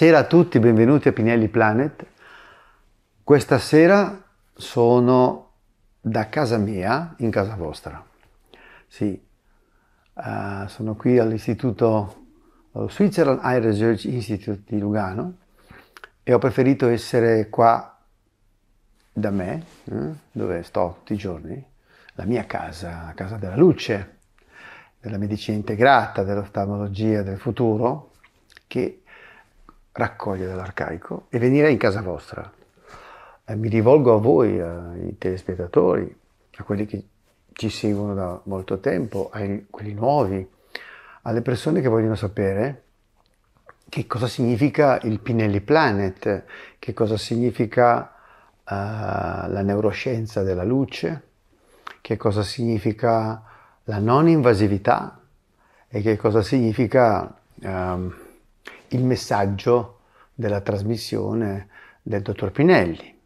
Buonasera a tutti, benvenuti a Pinelli Planet. Questa sera sono da casa mia in casa vostra. Sì, uh, sono qui all'istituto eh, Switzerland Eye Research Institute di Lugano e ho preferito essere qua da me, eh, dove sto tutti i giorni, la mia casa, la casa della luce, della medicina integrata, dell'oftalmologia del futuro, che raccogliere l'arcaico e venire in casa vostra. Eh, mi rivolgo a voi, ai eh, telespettatori, a quelli che ci seguono da molto tempo, a quelli nuovi, alle persone che vogliono sapere che cosa significa il Pinelli Planet, che cosa significa uh, la neuroscienza della luce, che cosa significa la non invasività e che cosa significa um, il messaggio della trasmissione del dottor Pinelli.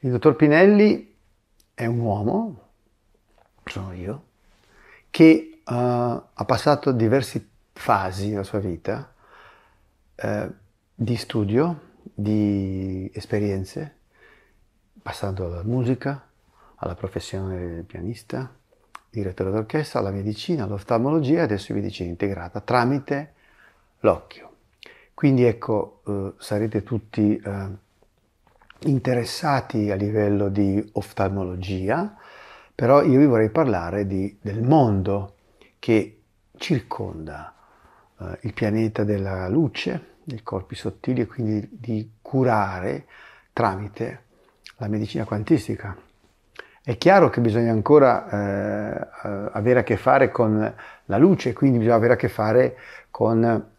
Il dottor Pinelli è un uomo, sono io, che uh, ha passato diverse fasi della sua vita uh, di studio, di esperienze, passando dalla musica alla professione del pianista, direttore d'orchestra, alla medicina, all'oftalmologia e adesso medicina integrata tramite l'occhio. Quindi ecco, eh, sarete tutti eh, interessati a livello di oftalmologia, però io vi vorrei parlare di, del mondo che circonda eh, il pianeta della luce, dei corpi sottili e quindi di curare tramite la medicina quantistica. È chiaro che bisogna ancora eh, eh avere a che fare con la luce, quindi bisogna avere a che fare con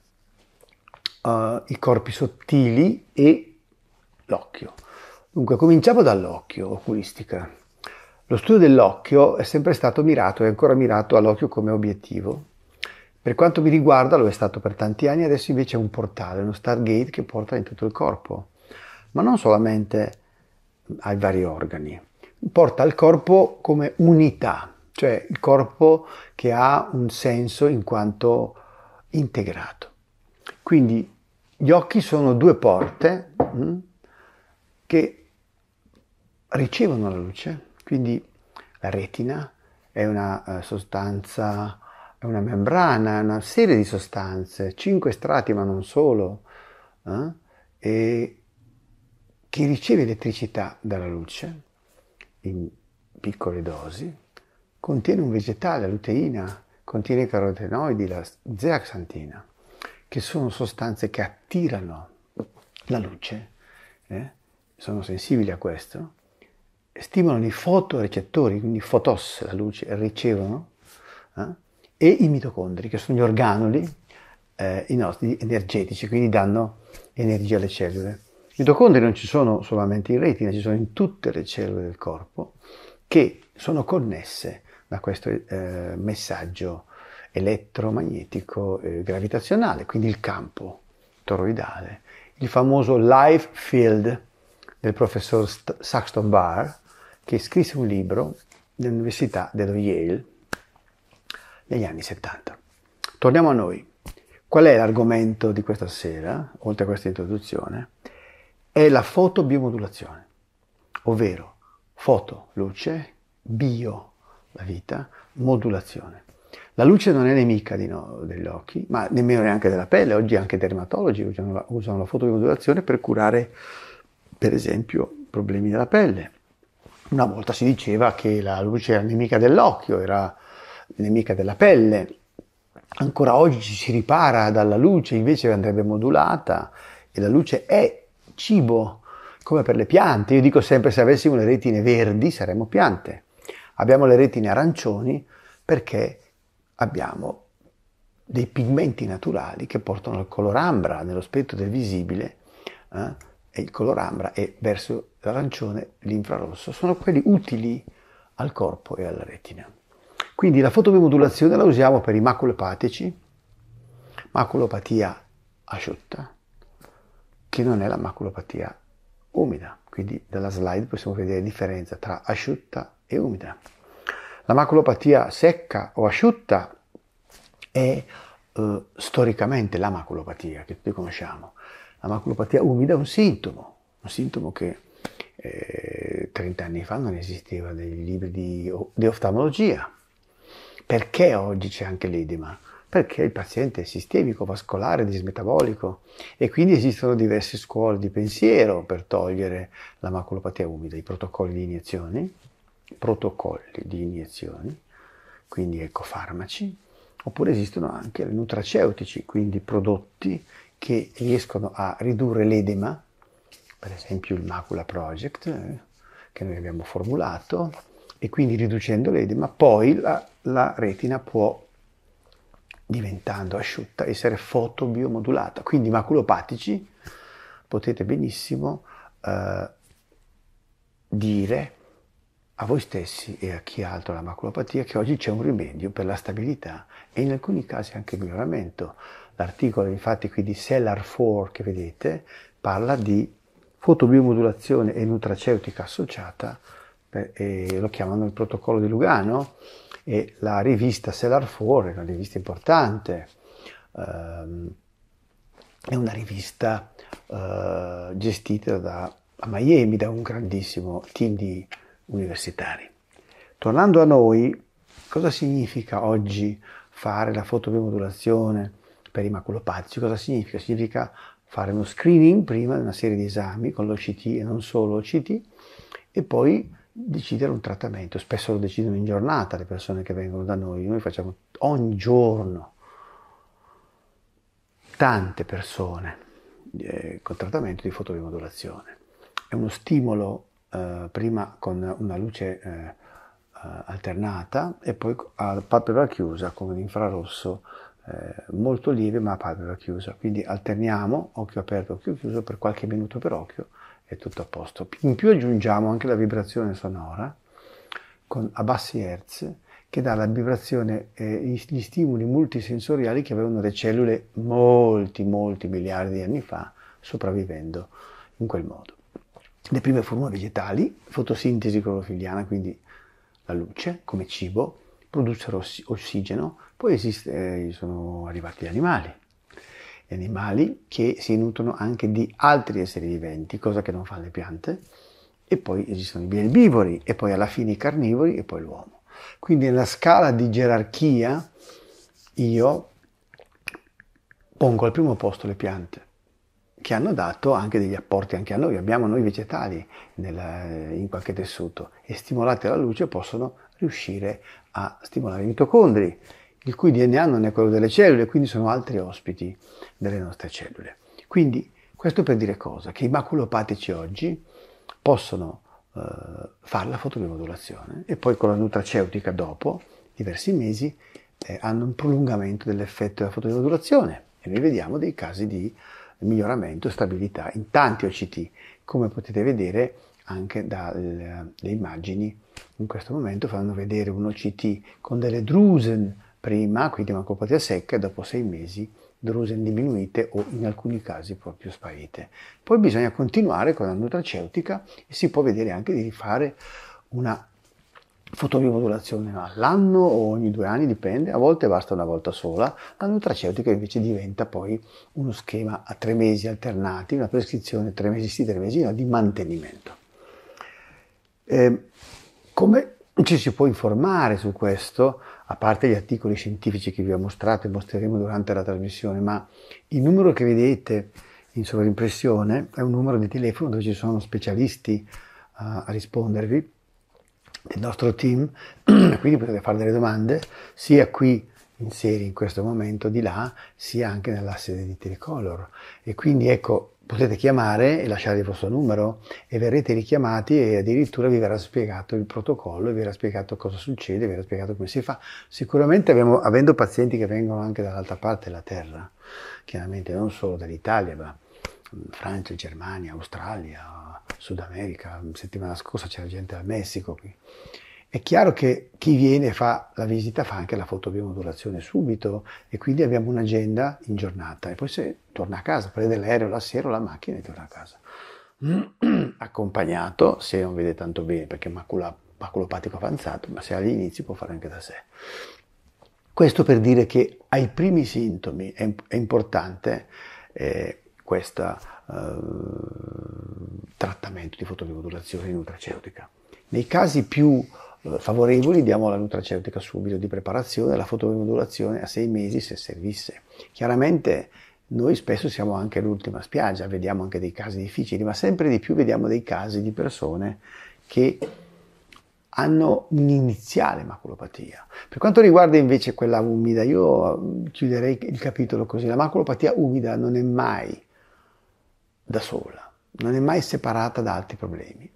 uh, i corpi sottili e l'occhio. Dunque, cominciamo dall'occhio, oculistica. Lo studio dell'occhio è sempre stato mirato e ancora mirato all'occhio come obiettivo. Per quanto mi riguarda lo è stato per tanti anni, adesso invece è un portale, uno stargate che porta in tutto il corpo, ma non solamente ai vari organi, porta al corpo come unità, cioè il corpo che ha un senso in quanto integrato. Quindi gli occhi sono due porte mh, mm, che ricevono la luce, quindi la retina è una eh, sostanza, è una membrana, è una serie di sostanze, cinque strati ma non solo, eh, e che riceve elettricità dalla luce in piccole dosi, contiene un vegetale, la luteina, contiene carotenoidi, la zeaxantina che sono sostanze che attirano la luce, eh? sono sensibili a questo, stimolano i fotorecettori, quindi fotos, la luce, ricevono, eh? e i mitocondri, che sono gli organoli eh, i nostri energetici, quindi danno energia alle cellule. I mitocondri non ci sono solamente in retina, ci sono in tutte le cellule del corpo che sono connesse da questo eh, messaggio elettromagnetico eh, gravitazionale, quindi il campo toroidale, il famoso life field del professor St- Saxton Barr, che scrisse un libro dell'Università dello Yale negli anni 70. Torniamo a noi. Qual è l'argomento di questa sera, oltre a questa introduzione? È la fotobiomodulazione, ovvero foto, luce, bio, la vita, modulazione. La luce non è nemica no, degli occhi, ma nemmeno neanche della pelle. Oggi anche i dermatologi usano la, usano la fotomodulazione per curare, per esempio, problemi della pelle. Una volta si diceva che la luce era nemica dell'occhio, era nemica della pelle. Ancora oggi ci si ripara dalla luce, invece andrebbe modulata e la luce è cibo, come per le piante. Io dico sempre se avessimo le retine verdi saremmo piante. Abbiamo le retine arancioni perché abbiamo dei pigmenti naturali che portano al ambra nello spettro del visibile eh, e il ambra è verso l'arancione l'infrarosso sono quelli utili al corpo e alla retina. Quindi la fotomodulazione la usiamo per i maculopatici, maculopatia asciutta, che non è la maculopatia umida. Quindi dalla slide possiamo vedere la differenza tra asciutta e umida. La maculopatia secca o asciutta è eh, storicamente la maculopatia che tutti conosciamo. La maculopatia umida è un sintomo, un sintomo che eh, 30 anni fa non esisteva nei libri di, di oftalmologia. Perché oggi c'è anche l'edema? Perché il paziente è sistemico, vascolare, dismetabolico e quindi esistono diverse scuole di pensiero per togliere la maculopatia umida, i protocolli di iniezione protocolli di iniezioni, quindi ecofarmaci, oppure esistono anche le nutraceutici, quindi prodotti che riescono a ridurre l'edema, per esempio il Macula Project eh, che noi abbiamo formulato, e quindi riducendo l'edema poi la, la retina può diventando asciutta, essere fotobiomodulata. Quindi maculopatici potete benissimo eh, dire a voi stessi e a chi altro la maculopatia che oggi c'è un rimedio per la stabilità e in alcuni casi anche il miglioramento. L'articolo infatti qui di Cellar 4 che vedete parla di fotobiomodulazione e nutraceutica associata e lo chiamano il protocollo di Lugano e la rivista Cellar 4 è una rivista importante, ehm, è una rivista eh, gestita da, a Miami da un grandissimo team di universitari. Tornando a noi, cosa significa oggi fare la fotobiomodulazione per i maculopatici? Cosa significa? Significa fare uno screening prima di una serie di esami con l'OCT e non solo OCT e poi decidere un trattamento. Spesso lo decidono in giornata le persone che vengono da noi, noi facciamo ogni giorno tante persone eh, con trattamento di fotobiomodulazione. È uno stimolo eh, prima con una luce eh, alternata e poi a palpebra chiusa con un infrarosso eh, molto lieve ma a palpebra chiusa. Quindi alterniamo occhio aperto, occhio chiuso per qualche minuto per occhio e tutto a posto. In più aggiungiamo anche la vibrazione sonora con, a bassi hertz che dà la vibrazione eh, gli stimoli multisensoriali che avevano le cellule molti, molti miliardi di anni fa sopravvivendo in quel modo le prime forme vegetali, fotosintesi clorofiliana, quindi la luce come cibo, produssero ossigeno, poi esiste, eh, sono arrivati gli animali, gli animali che si nutrono anche di altri esseri viventi, cosa che non fanno le piante, e poi esistono gli erbivori, e poi alla fine i carnivori, e poi l'uomo. Quindi nella scala di gerarchia io pongo al primo posto le piante, che hanno dato anche degli apporti anche a noi, abbiamo noi vegetali nel, eh, in qualche tessuto e stimolati alla luce possono riuscire a stimolare i mitocondri, il cui DNA non è quello delle cellule, quindi sono altri ospiti delle nostre cellule. Quindi questo per dire cosa? Che i maculopatici oggi possono eh, fare la fotobiomodulazione e poi con la nutraceutica dopo diversi mesi eh, hanno un prolungamento dell'effetto della fotobiomodulazione e noi vediamo dei casi di miglioramento e stabilità in tanti OCT, come potete vedere anche dalle immagini in questo momento fanno vedere un OCT con delle drusen prima, quindi macopatia secca, e dopo sei mesi drusen diminuite o in alcuni casi proprio sparite. Poi bisogna continuare con la nutraceutica e si può vedere anche di rifare una fotorivodulazione all'anno o ogni due anni, dipende, a volte basta una volta sola, la nutraceutica invece diventa poi uno schema a tre mesi alternati, una prescrizione tre mesi sì, tre mesi no, di mantenimento. Eh, come ci si può informare su questo, a parte gli articoli scientifici che vi ho mostrato e mostreremo durante la trasmissione, ma il numero che vedete in sovraimpressione è un numero di telefono dove ci sono specialisti uh, a rispondervi del nostro team, quindi potete fare delle domande sia qui in serie in questo momento di là, sia anche nella sede di Telecolor. E quindi ecco, potete chiamare e lasciare il vostro numero e verrete richiamati e addirittura vi verrà spiegato il protocollo, vi verrà spiegato cosa succede, vi verrà spiegato come si fa. Sicuramente abbiamo, avendo pazienti che vengono anche dall'altra parte della Terra, chiaramente non solo dall'Italia, ma Francia, Germania, Australia, Sud America, settimana scorsa c'era gente dal Messico. Qui. È chiaro che chi viene fa la visita fa anche la foto fotobiomodulazione subito e quindi abbiamo un'agenda in giornata e poi se torna a casa, prende l'aereo la sera o la macchina e torna a casa. Accompagnato, se non vede tanto bene perché macula, maculopatico avanzato, ma se all'inizio può fare anche da sé. Questo per dire che ai primi sintomi è, è importante eh, questa eh, trattamento di fotomodulazione nutraceutica. Nei casi più eh, favorevoli diamo la nutraceutica subito di preparazione, la fotomodulazione a sei mesi se servisse. Chiaramente noi spesso siamo anche l'ultima spiaggia, vediamo anche dei casi difficili, ma sempre di più vediamo dei casi di persone che hanno un'iniziale maculopatia. Per quanto riguarda invece quella umida, io eh, chiuderei il capitolo così, la maculopatia umida non è mai da sola, non è mai separata da altri problemi.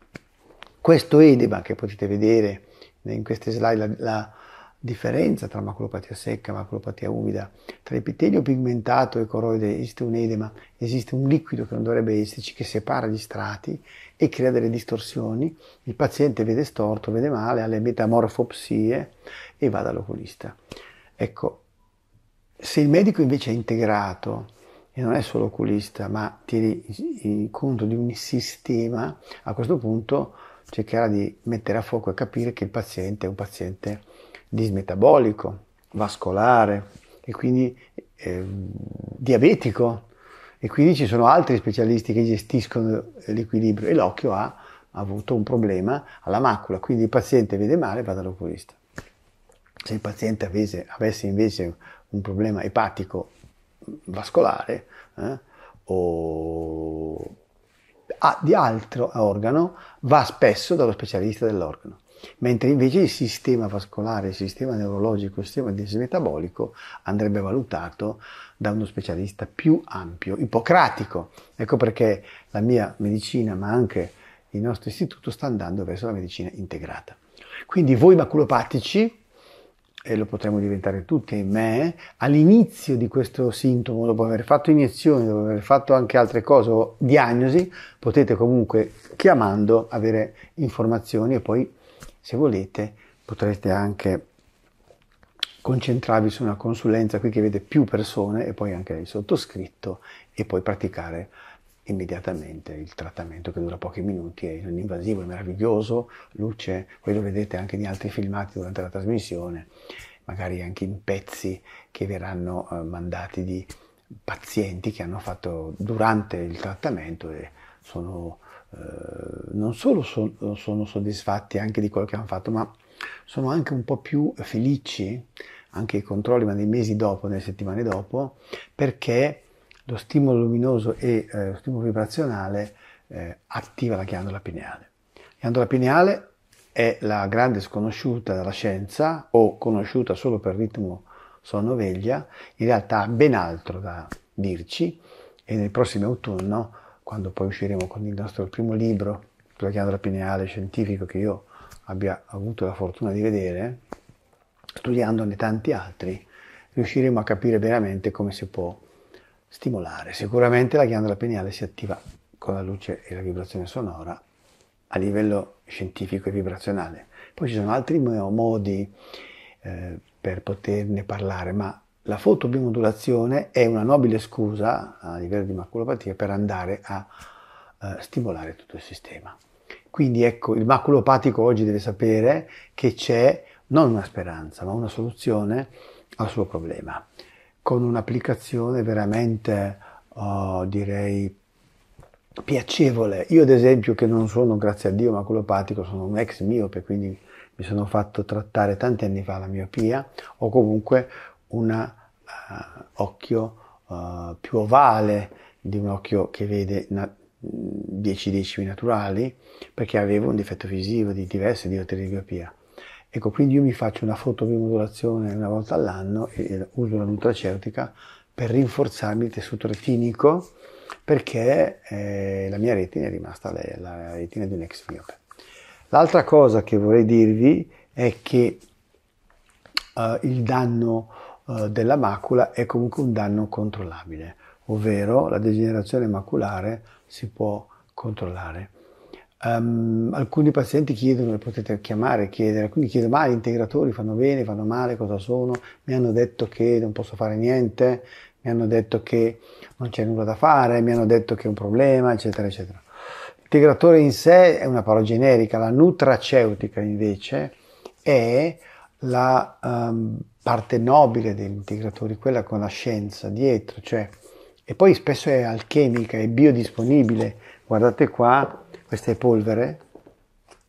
Questo edema che potete vedere in queste slide, la, la differenza tra maculopatia secca e maculopatia umida, tra epitelio pigmentato e coroide esiste un edema, esiste un liquido che non dovrebbe esserci, che separa gli strati e crea delle distorsioni, il paziente vede storto, vede male, ha le metamorfopsie e va dall'oculista. Ecco, se il medico invece è integrato, e non è solo oculista, ma tiene conto di un sistema, a questo punto cercherà di mettere a fuoco e capire che il paziente è un paziente dismetabolico, vascolare e quindi eh, diabetico e quindi ci sono altri specialisti che gestiscono l'equilibrio e l'occhio ha avuto un problema alla macula, quindi il paziente vede male, va dall'oculista. Se il paziente avesse, avesse invece un problema epatico vascolare eh, o a, di altro organo va spesso dallo specialista dell'organo, mentre invece il sistema vascolare, il sistema neurologico, il sistema metabolico andrebbe valutato da uno specialista più ampio, ipocratico. Ecco perché la mia medicina, ma anche il nostro istituto, sta andando verso la medicina integrata. Quindi voi maculopatici, e lo potremmo diventare tutti, me, eh? all'inizio di questo sintomo, dopo aver fatto iniezioni, dopo aver fatto anche altre cose o diagnosi, potete comunque chiamando avere informazioni e poi, se volete, potrete anche concentrarvi su una consulenza qui che vede più persone e poi anche il sottoscritto e poi praticare immediatamente il trattamento che dura pochi minuti è non invasivo, è meraviglioso, luce, voi lo vedete anche in altri filmati durante la trasmissione, magari anche in pezzi che verranno eh, mandati di pazienti che hanno fatto durante il trattamento e sono, eh, non solo so, sono soddisfatti anche di quello che hanno fatto, ma sono anche un po' più felici, anche i controlli, ma nei mesi dopo, nelle settimane dopo, perché lo stimolo luminoso e eh, lo stimolo vibrazionale eh, attiva la ghiandola pineale. La ghiandola pineale è la grande sconosciuta della scienza o conosciuta solo per ritmo sonoveglia, in realtà ha ben altro da dirci e nel prossimo autunno, quando poi usciremo con il nostro primo libro sulla ghiandola pineale scientifico che io abbia avuto la fortuna di vedere, studiandone tanti altri, riusciremo a capire veramente come si può stimolare. Sicuramente la ghiandola pineale si attiva con la luce e la vibrazione sonora a livello scientifico e vibrazionale. Poi ci sono altri modi eh, per poterne parlare, ma la fotobiomodulazione è una nobile scusa a livello di maculopatia per andare a eh, stimolare tutto il sistema. Quindi ecco, il maculopatico oggi deve sapere che c'è non una speranza, ma una soluzione al suo problema con un'applicazione veramente, oh, direi, piacevole. Io ad esempio, che non sono, grazie a Dio, maculopatico, sono un ex miope, quindi mi sono fatto trattare tanti anni fa la miopia, ho comunque un uh, eh, occhio uh, più ovale di un occhio che vede na- 10 decimi naturali, perché avevo un difetto visivo di diverse diottere di Ecco, quindi io mi faccio una fotobiomodulazione una volta all'anno e uso la nutraceutica per rinforzarmi il tessuto retinico perché eh, la mia retina è rimasta la, la retina di un ex miope. L'altra cosa che vorrei dirvi è che eh, il danno eh, della macula è comunque un danno controllabile, ovvero la degenerazione maculare si può controllare. Um, alcuni pazienti chiedono, potete chiamare chiedere, alcuni chiedono ma gli integratori fanno bene, fanno male, cosa sono? Mi hanno detto che non posso fare niente, mi hanno detto che non c'è nulla da fare, mi hanno detto che è un problema, eccetera, eccetera. Integratore in sé è una parola generica, la nutraceutica invece è la um, parte nobile degli integratori, quella con la scienza dietro, cioè, e poi spesso è alchemica, è biodisponibile. Guardate qua, questa è polvere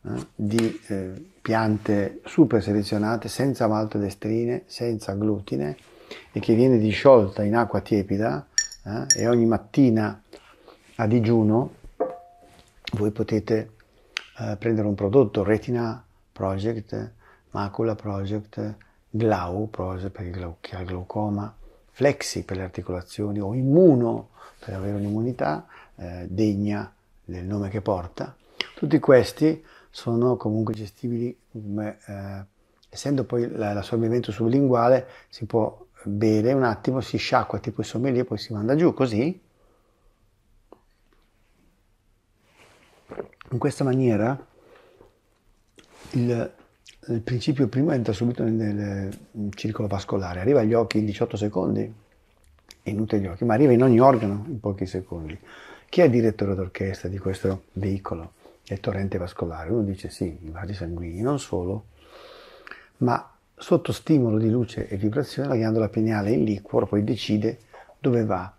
eh, di eh, piante super selezionate, senza maltodestrine, senza glutine e che viene disciolta in acqua tiepida eh, e ogni mattina a digiuno voi potete eh, prendere un prodotto Retina Project, Macula Project, Glau Project per il, il glaucoma, Flexi per le articolazioni o Immuno per avere un'immunità eh, degna nel nome che porta, tutti questi sono comunque gestibili, eh, essendo poi l'assorbimento la sublinguale si può bere un attimo, si sciacqua tipo il sommelier, poi si manda giù così. In questa maniera il, il principio primo entra subito nel, nel, circolo vascolare, arriva agli occhi in 18 secondi, inutili gli occhi, ma arriva in ogni organo in pochi secondi. Chi è direttore d'orchestra di questo veicolo? È il torrente vascolare. Uno dice sì, i vasi sanguigni, non solo, ma sotto stimolo di luce e vibrazione la ghiandola pineale in liquor poi decide dove va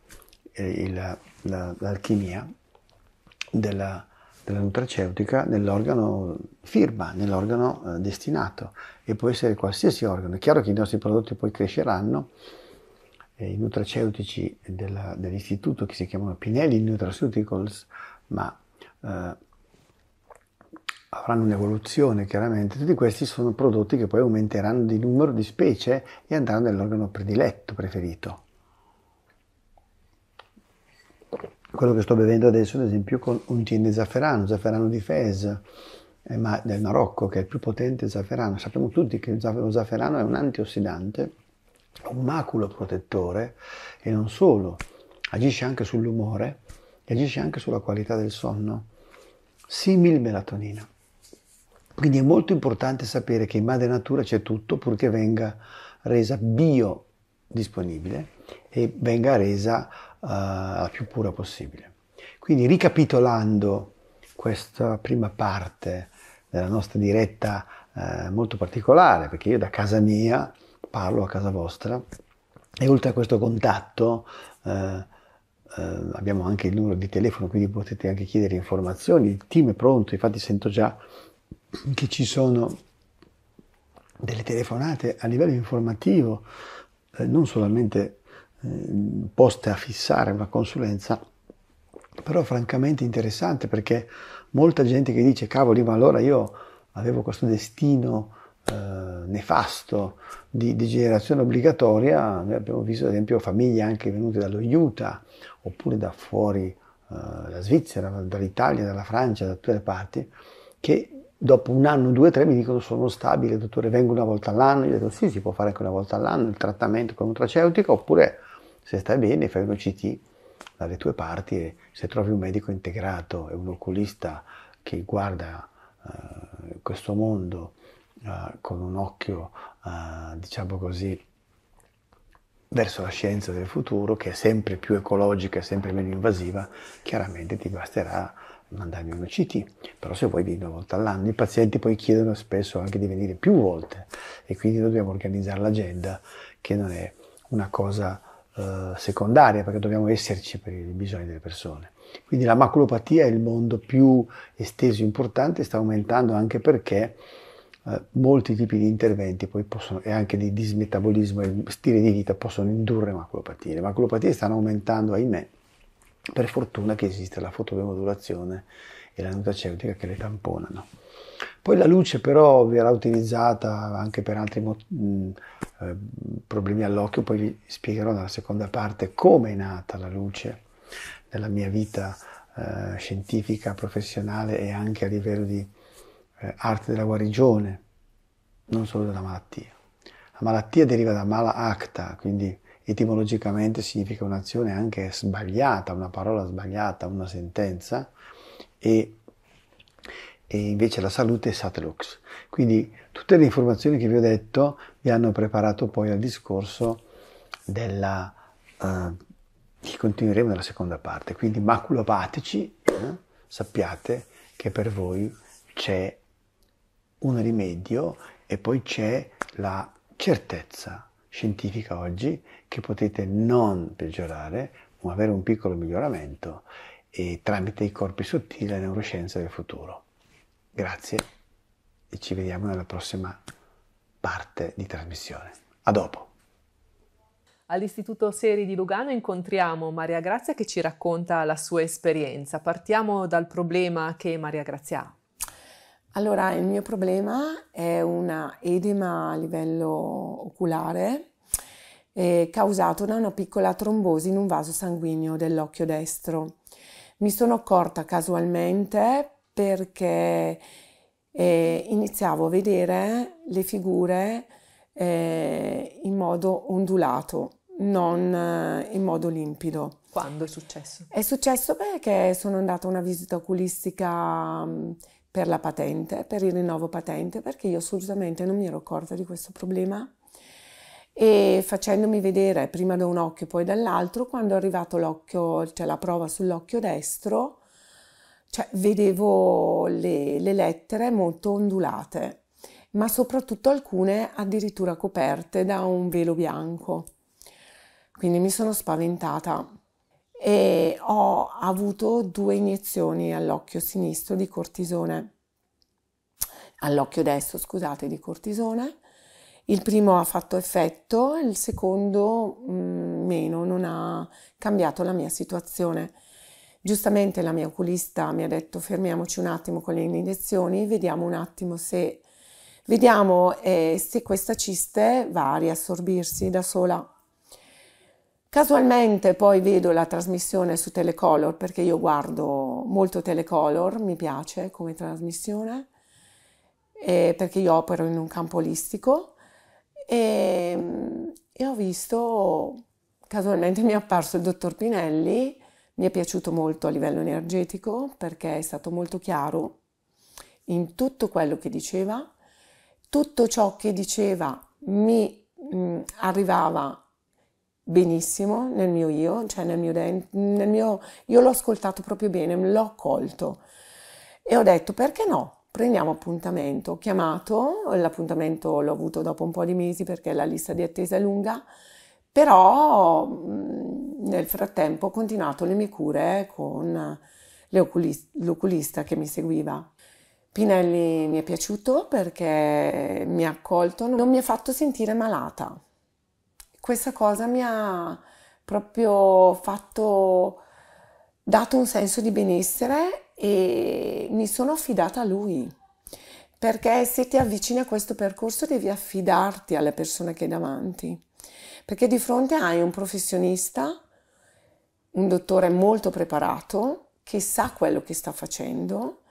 eh, il, la, l'alchimia della, della nutraceutica nell'organo firma, nell'organo eh, destinato e può essere qualsiasi organo. È chiaro che i nostri prodotti poi cresceranno eh, i nutraceutici della, dell'istituto che si chiamano Pinelli Nutraceuticals, ma eh, avranno un'evoluzione chiaramente, tutti questi sono prodotti che poi aumenteranno di numero di specie e andranno nell'organo prediletto, preferito. Quello che sto bevendo adesso, ad esempio, con un gin di zafferano, zafferano di Fez, eh, ma del Marocco, che è il più potente zafferano. Sappiamo tutti che lo zafferano è un antiossidante un maculo protettore e non solo, agisce anche sull'umore e agisce anche sulla qualità del sonno, simil melatonina. Quindi è molto importante sapere che in madre natura c'è tutto purché venga resa bio disponibile e venga resa uh, la più pura possibile. Quindi ricapitolando questa prima parte della nostra diretta uh, molto particolare, perché io da casa mia parlo a casa vostra e oltre a questo contatto eh, Uh, abbiamo anche il numero di telefono, quindi potete anche chiedere informazioni. Il team è pronto, infatti sento già che ci sono delle telefonate a livello informativo, eh, non solamente eh, poste a fissare una consulenza, però francamente interessante perché molta gente che dice cavoli, ma allora io avevo questo destino eh, nefasto di, degenerazione obbligatoria, noi abbiamo visto ad esempio famiglie anche venute dallo Utah oppure da fuori eh, la Svizzera, dall'Italia, dalla Francia, da tutte le parti, che dopo un anno, due, tre mi dicono sono stabile, dottore, vengo una volta all'anno, io dico sì, si può fare anche una volta all'anno il trattamento con un traceutico, oppure se stai bene fai un OCT dalle tue parti e se trovi un medico integrato e un oculista che guarda eh, questo mondo eh, con un occhio, eh, diciamo così, verso la scienza del futuro, che è sempre più ecologica e sempre meno invasiva, chiaramente ti basterà mandarmi un OCT, però se vuoi vieni una volta all'anno. I pazienti poi chiedono spesso anche di venire più volte e quindi dobbiamo organizzare l'agenda, che non è una cosa eh, secondaria, perché dobbiamo esserci per i bisogni delle persone. Quindi la maculopatia è il mondo più esteso, importante, sta aumentando anche perché eh, molti tipi di interventi possono, e anche di dismetabolismo e stile di vita possono indurre maculopatie. Le maculopatie stanno aumentando, ahimè, per fortuna che esiste la fotobiomodulazione e la nutaceutica che le tamponano. Poi la luce però verrà utilizzata anche per altri mh, mm, eh, problemi all'occhio, poi vi spiegherò nella seconda parte come è nata la luce nella mia vita eh, scientifica, professionale e anche a livello di eh, arte della guarigione, non solo della malattia. La malattia deriva da mala acta, quindi etimologicamente significa un'azione anche sbagliata, una parola sbagliata, una sentenza, e, e invece la salute è satlux. Quindi tutte le informazioni che vi ho detto vi hanno preparato poi al discorso della, eh, che continueremo nella seconda parte. Quindi maculopatici, eh, sappiate che per voi c'è un rimedio e poi c'è la certezza scientifica oggi che potete non peggiorare, ma avere un piccolo miglioramento e tramite i corpi sottili e la neuroscienza del futuro. Grazie e ci vediamo nella prossima parte di trasmissione. A dopo. All'Istituto Seri di Lugano incontriamo Maria Grazia che ci racconta la sua esperienza. Partiamo dal problema che Maria Grazia ha. Allora, il mio problema è una edema a livello oculare eh, causato da una piccola trombosi in un vaso sanguigno dell'occhio destro. Mi sono accorta casualmente perché eh, iniziavo a vedere le figure eh, in modo ondulato, non eh, in modo limpido. Quando è successo? È successo perché sono andata a una visita oculistica mm, per la patente, per il rinnovo patente, perché io assolutamente non mi ero accorta di questo problema e facendomi vedere prima da un occhio e poi dall'altro, quando è arrivato l'occhio, cioè la prova sull'occhio destro, cioè vedevo le, le lettere molto ondulate, ma soprattutto alcune addirittura coperte da un velo bianco. Quindi mi sono spaventata e ho avuto due iniezioni all'occhio sinistro di cortisone, all'occhio destro, scusate, di cortisone. Il primo ha fatto effetto, il secondo mh, mm, meno, non ha cambiato la mia situazione. Giustamente la mia oculista mi ha detto fermiamoci un attimo con le iniezioni, vediamo un attimo se, vediamo, eh, se questa ciste va a riassorbirsi da sola Casualmente poi vedo la trasmissione su Telecolor perché io guardo molto Telecolor, mi piace come trasmissione, perché io opero in un campo olistico e, mm, e ho visto, casualmente mi è apparso il dottor Pinelli, mi è piaciuto molto a livello energetico perché è stato molto chiaro in tutto quello che diceva, tutto ciò che diceva mi mh, mm, arrivava benissimo nel mio io, cioè nel mio, de- nel mio io l'ho ascoltato proprio bene, l'ho colto e ho detto perché no? Prendiamo appuntamento, ho chiamato, l'appuntamento l'ho avuto dopo un po' di mesi perché la lista di attesa è lunga, però mhmm, nel frattempo ho continuato le mie cure con l'oculista che mi seguiva. Pinelli mi è piaciuto perché mi ha accolto, non mi ha fatto sentire malata questa cosa mi ha proprio fatto, dato un senso di benessere e mi sono affidata a lui. Perché se ti avvicini a questo percorso devi affidarti alla persona che è davanti. Perché di fronte hai un professionista, un dottore molto preparato, che sa quello che sta facendo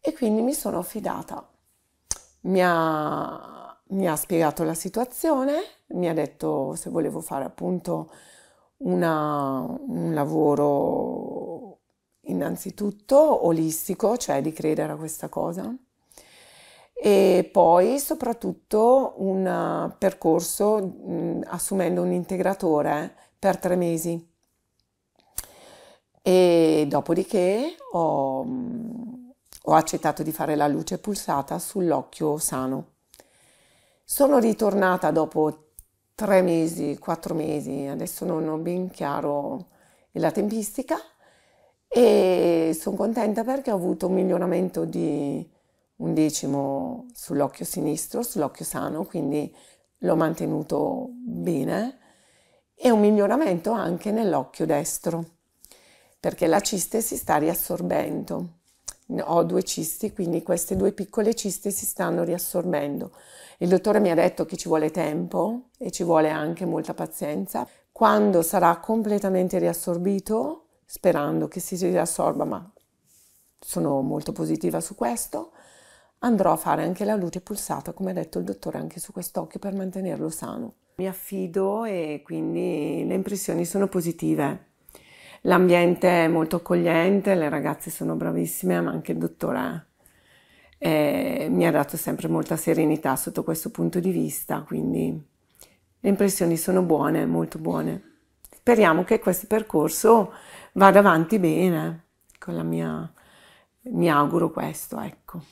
e quindi mi sono affidata. Mi ha mi ha spiegato la situazione, mi ha detto se volevo fare appunto una, un lavoro innanzitutto olistico, cioè di credere a questa cosa, e poi soprattutto un percorso mh, assumendo un integratore per tre mesi. E dopodiché ho, ho accettato di fare la luce pulsata sull'occhio sano. Sono ritornata dopo tre mesi, quattro mesi, adesso non ho ben chiaro la tempistica e sono contenta perché ho avuto un miglioramento di un decimo sull'occhio sinistro, sull'occhio sano, quindi l'ho mantenuto bene e un miglioramento anche nell'occhio destro perché la ciste si sta riassorbendo. Ho due cisti, quindi queste due piccole ciste si stanno riassorbendo. Il dottore mi ha detto che ci vuole tempo e ci vuole anche molta pazienza. Quando sarà completamente riassorbito, sperando che si riassorba, ma sono molto positiva su questo, andrò a fare anche la luce pulsata, come ha detto il dottore, anche su quest'occhio per mantenerlo sano. Mi affido e quindi le impressioni sono positive. L'ambiente è molto accogliente, le ragazze sono bravissime, ma anche il dottore eh, mi ha dato sempre molta serenità sotto questo punto di vista, quindi le impressioni sono buone, molto buone. Speriamo che questo percorso vada avanti bene, con la mia, mi auguro questo, ecco.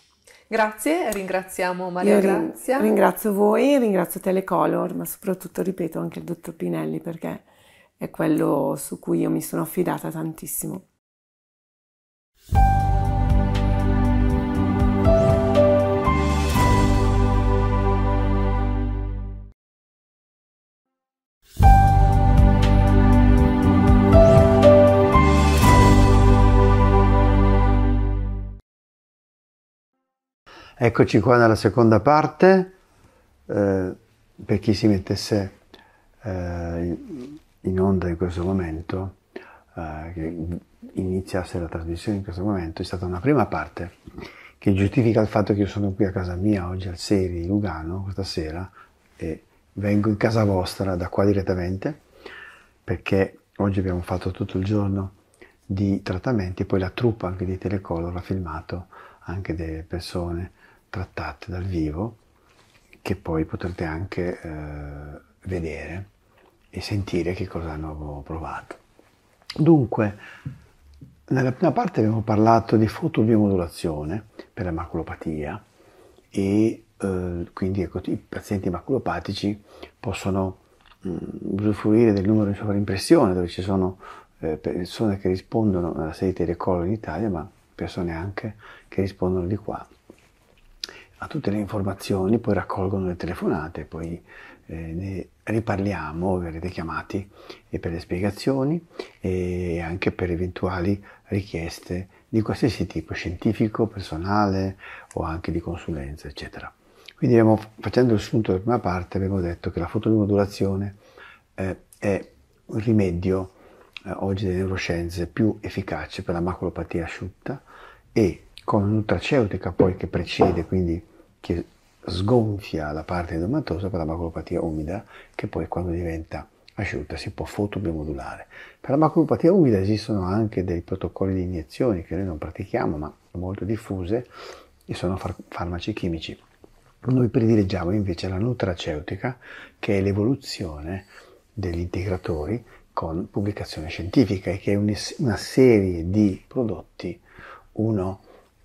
Grazie, ringraziamo Maria rin- Grazia. Ringrazio voi, ringrazio Telecolor, ma soprattutto, ripeto, anche il dottor Pinelli perché è quello su cui io mi sono affidata tantissimo. Eccoci qua nella seconda parte, eh, per chi si mettesse eh, in onda in questo momento, eh, che iniziasse la trasmissione in questo momento, è stata una prima parte che giustifica il fatto che io sono qui a casa mia oggi al Seri, Lugano, questa sera, e vengo in casa vostra da qua direttamente, perché oggi abbiamo fatto tutto il giorno di trattamenti, poi la truppa anche di Telecolor ha filmato anche delle persone trattate dal vivo che poi potrete anche eh, vedere e sentire che cosa hanno provato. Dunque, nella prima parte abbiamo parlato di fotobiomodulazione per la maculopatia e eh, quindi ecco, i pazienti maculopatici possono mh, mm, usufruire del numero di sovraimpressione dove ci sono eh, persone che rispondono alla di telecolo in Italia ma persone anche che rispondono di qua a tutte le informazioni, poi raccolgono le telefonate, poi eh, ne riparliamo, verrete chiamati e per le spiegazioni e anche per eventuali richieste di qualsiasi tipo, scientifico, personale o anche di consulenza, eccetera. Quindi abbiamo, facendo il sunto della prima parte abbiamo detto che la fotomodulazione eh, è un rimedio eh, oggi delle neuroscienze più efficace per la maculopatia asciutta e con la nutraceutica poi che precede, quindi che sgonfia la parte domatosa per la maculopatia umida, che poi quando diventa asciutta si può fotobiomodulare. Per la maculopatia umida esistono anche dei protocolli di iniezioni che noi non pratichiamo, ma molto diffuse, e sono far- farmaci chimici. Noi privilegiamo invece la nutraceutica, che è l'evoluzione degli integratori con pubblicazione scientifica e che è una serie di prodotti, uno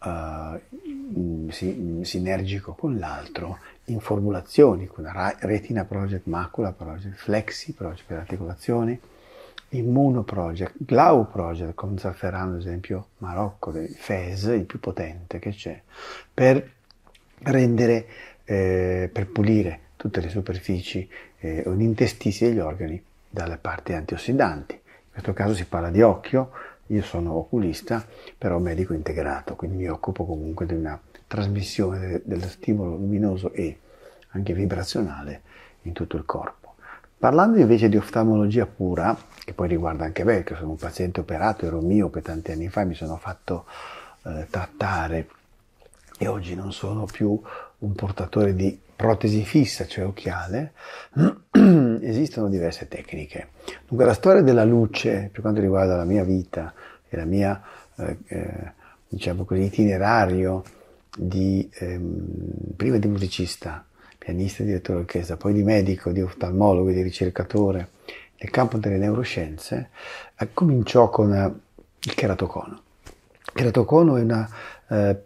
uh, si, sinergico con l'altro in formulazioni, con Retina Project, Macula Project, Flexi Project per articolazioni, Immuno Project, Glau Project con zafferano ad esempio Marocco, FES, il più potente che c'è, per rendere, eh, per pulire tutte le superfici eh, o gli intestisi degli organi dalle parti antiossidanti. In questo caso si parla di occhio, io sono oculista, però medico integrato, quindi mi occupo comunque di una trasmissione dello stimolo luminoso e anche vibrazionale in tutto il corpo. Parlando invece di oftalmologia pura, che poi riguarda anche me, che sono un paziente operato, ero miope tanti anni fa, mi sono fatto eh, trattare e oggi non sono più un portatore di protesi fissa, cioè occhiale, esistono diverse tecniche. Dunque la storia della luce, per quanto riguarda la mia vita e la mia, eh, eh, diciamo così, itinerario di, ehm, prima di musicista, pianista, direttore d'orchestra, poi di medico, di oftalmologo, di ricercatore nel campo delle neuroscienze, eh, cominciò con eh, il keratocono. Il keratocono è una eh,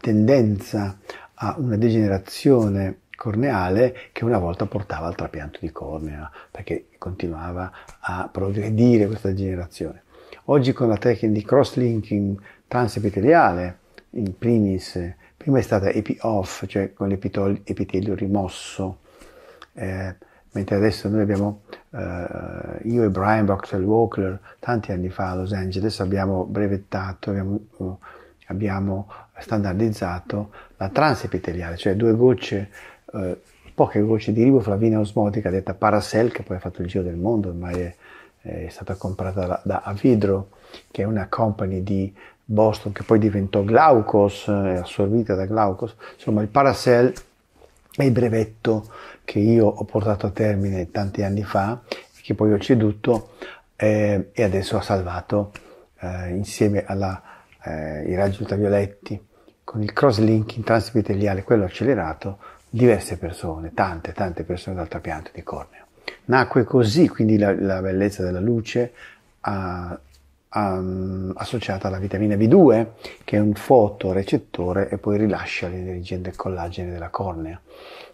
tendenza a una degenerazione corneale che una volta portava al trapianto di cornea, perché continuava a progredire questa degenerazione. Oggi con la tecnica di cross-linking transepiteliale, in primis, prima è stata epi-off, cioè con l'epitelio rimosso, eh, mentre adesso noi abbiamo, eh, io e Brian boxer Walker, tanti anni fa a Los Angeles, abbiamo brevettato, abbiamo abbiamo standardizzato la trans epiteliale, cioè due gocce, eh, poche gocce di riboflavina osmotica, detta Paracel, che poi ha fatto il giro del mondo, ormai è, è stata comprata da, da Avidro, che è una company di Boston che poi diventò Glaucos, è assorbita da Glaucos. Insomma, il Paracel è il brevetto che io ho portato a termine tanti anni fa che poi ho ceduto eh, e adesso ha salvato eh, insieme alla eh, i raggi ultravioletti, con il cross-link intransepiteliale, quello accelerato, diverse persone, tante, tante persone dal trapianto di cornea. Nacque così quindi la, la bellezza della luce a, a, associata alla vitamina B2, che è un fotorecettore e poi rilascia l'energia del collagene della cornea.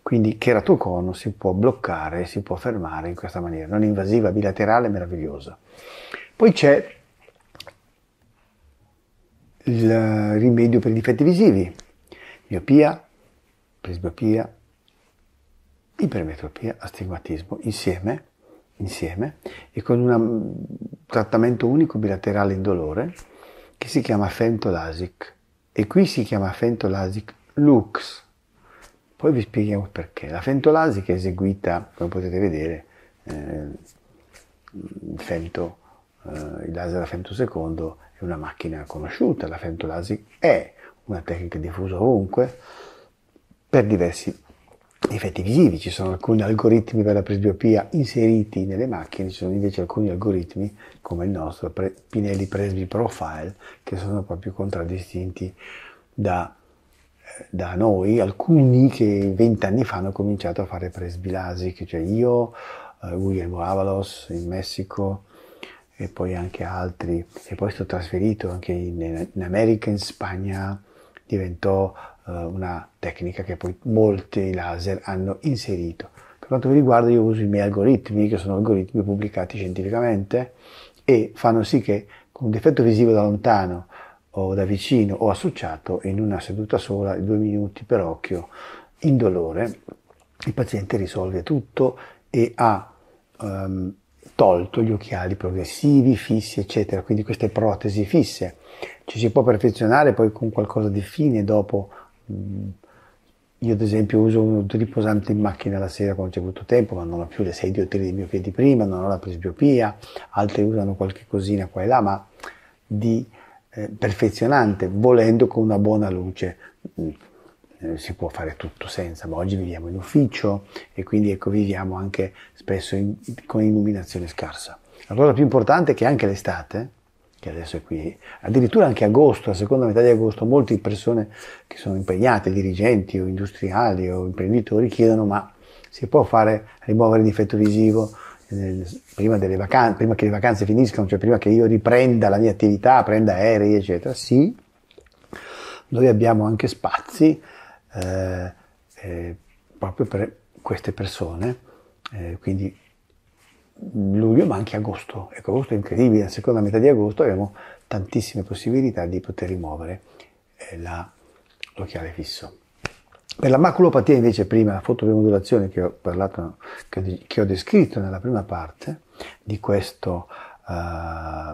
Quindi cheratocono si può bloccare, si può fermare in questa maniera, non invasiva, bilaterale, meravigliosa. Poi c'è il rimedio per i difetti visivi, miopia, presbiopia, ipermetropia, astigmatismo, insieme, insieme e con un mm, trattamento unico bilaterale indolore che si chiama Fentolasic e qui si chiama Fentolasic Lux. Poi vi spieghiamo perché. La Fentolasic è eseguita, come potete vedere, eh, il fento, eh, il laser a fento secondo è una macchina conosciuta, la Fentolasi è una tecnica diffusa ovunque per diversi effetti visivi, ci sono alcuni algoritmi per la presbiopia inseriti nelle macchine, ci sono invece alcuni algoritmi come il nostro Pinelli Presby Profile che sono proprio contraddistinti da, da noi, alcuni che vent'anni fa hanno cominciato a fare presbilasi, cioè io, eh, Guillermo Avalos in Messico, e poi anche altri e poi sto trasferito anche in, in America, in Spagna diventò uh, una tecnica che poi molti laser hanno inserito. Per quanto mi riguarda io uso i miei algoritmi, che sono algoritmi pubblicati scientificamente e fanno sì che con un difetto visivo da lontano o da vicino o associato in una seduta sola, due minuti per occhio, indolore, il paziente risolve tutto e ha um, tolto gli occhiali progressivi, fissi, eccetera, quindi queste protesi fisse. Ci si può perfezionare poi con qualcosa di fine dopo. Mm, io ad esempio uso un riposante in macchina la sera quando c'è avuto tempo, ma non ho più le 6 diotrie di miopia di prima, non ho la presbiopia, altri usano qualche cosina qua e là, ma di eh, perfezionante, volendo con una buona luce eh, si può fare tutto senza, ma oggi viviamo in ufficio e quindi ecco, viviamo anche spesso in, con illuminazione scarsa. La cosa più importante è che anche l'estate, che adesso è qui, addirittura anche agosto, la seconda metà di agosto, molte persone che sono impegnate, dirigenti o industriali o imprenditori, chiedono ma si può fare rimuovere il difetto visivo nel, eh, prima, vacanze, prima che le vacanze finiscano, cioè prima che io riprenda la mia attività, prenda aerei, eccetera? Sì, noi abbiamo anche spazi eh, eh, proprio per queste persone, eh, quindi luglio ma anche agosto. Ecco, agosto è incredibile, la seconda metà di agosto abbiamo tantissime possibilità di poter rimuovere eh, la, l'occhiale fisso. Per la maculopatia invece prima, la fotopremodulazione che ho parlato, che, che ho descritto nella prima parte di questo, uh,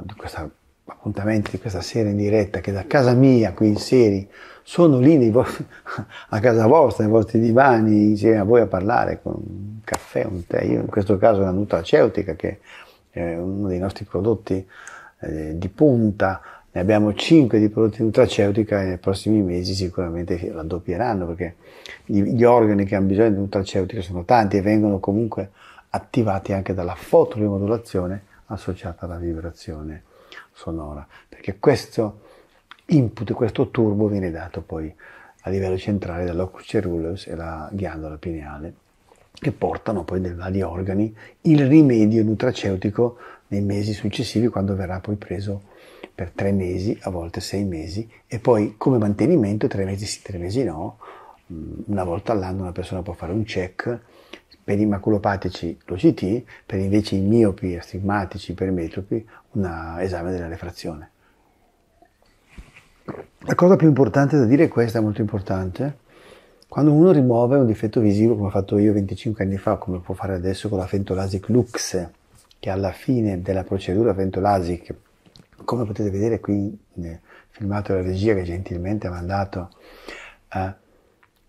di questa appuntamento, di questa sera in diretta che da casa mia qui in Seri sono lì vostri, a casa vostra, nei vostri divani, insieme a voi a parlare con un caffè, un tè. Io in questo caso la nutraceutica, che è uno dei nostri prodotti eh, di punta, ne abbiamo 5 di prodotti nutraceutica e nei prossimi mesi sicuramente raddoppieranno perché gli, organi che hanno bisogno di nutraceutica sono tanti e vengono comunque attivati anche dalla fotorimodulazione associata alla vibrazione sonora. Perché questo input, questo turbo viene dato poi a livello centrale dall'ocus ceruleus e la ghiandola pineale, che portano poi nei vari organi il rimedio nutraceutico nei mesi successivi quando verrà poi preso per tre mesi, a volte sei mesi, e poi come mantenimento tre mesi sì, tre mesi no, mm, una volta all'anno una persona può fare un check, per i maculopatici lo CT, per invece i miopi, astigmatici, ipermetropi, un esame della refrazione. La cosa più importante da dire è questa, è molto importante. Quando uno rimuove un difetto visivo, come ho fatto io 25 anni fa, come può fare adesso con la Fentolasic Lux, che alla fine della procedura Fentolasic, come potete vedere qui nel eh, filmato della regia che gentilmente ha mandato, eh,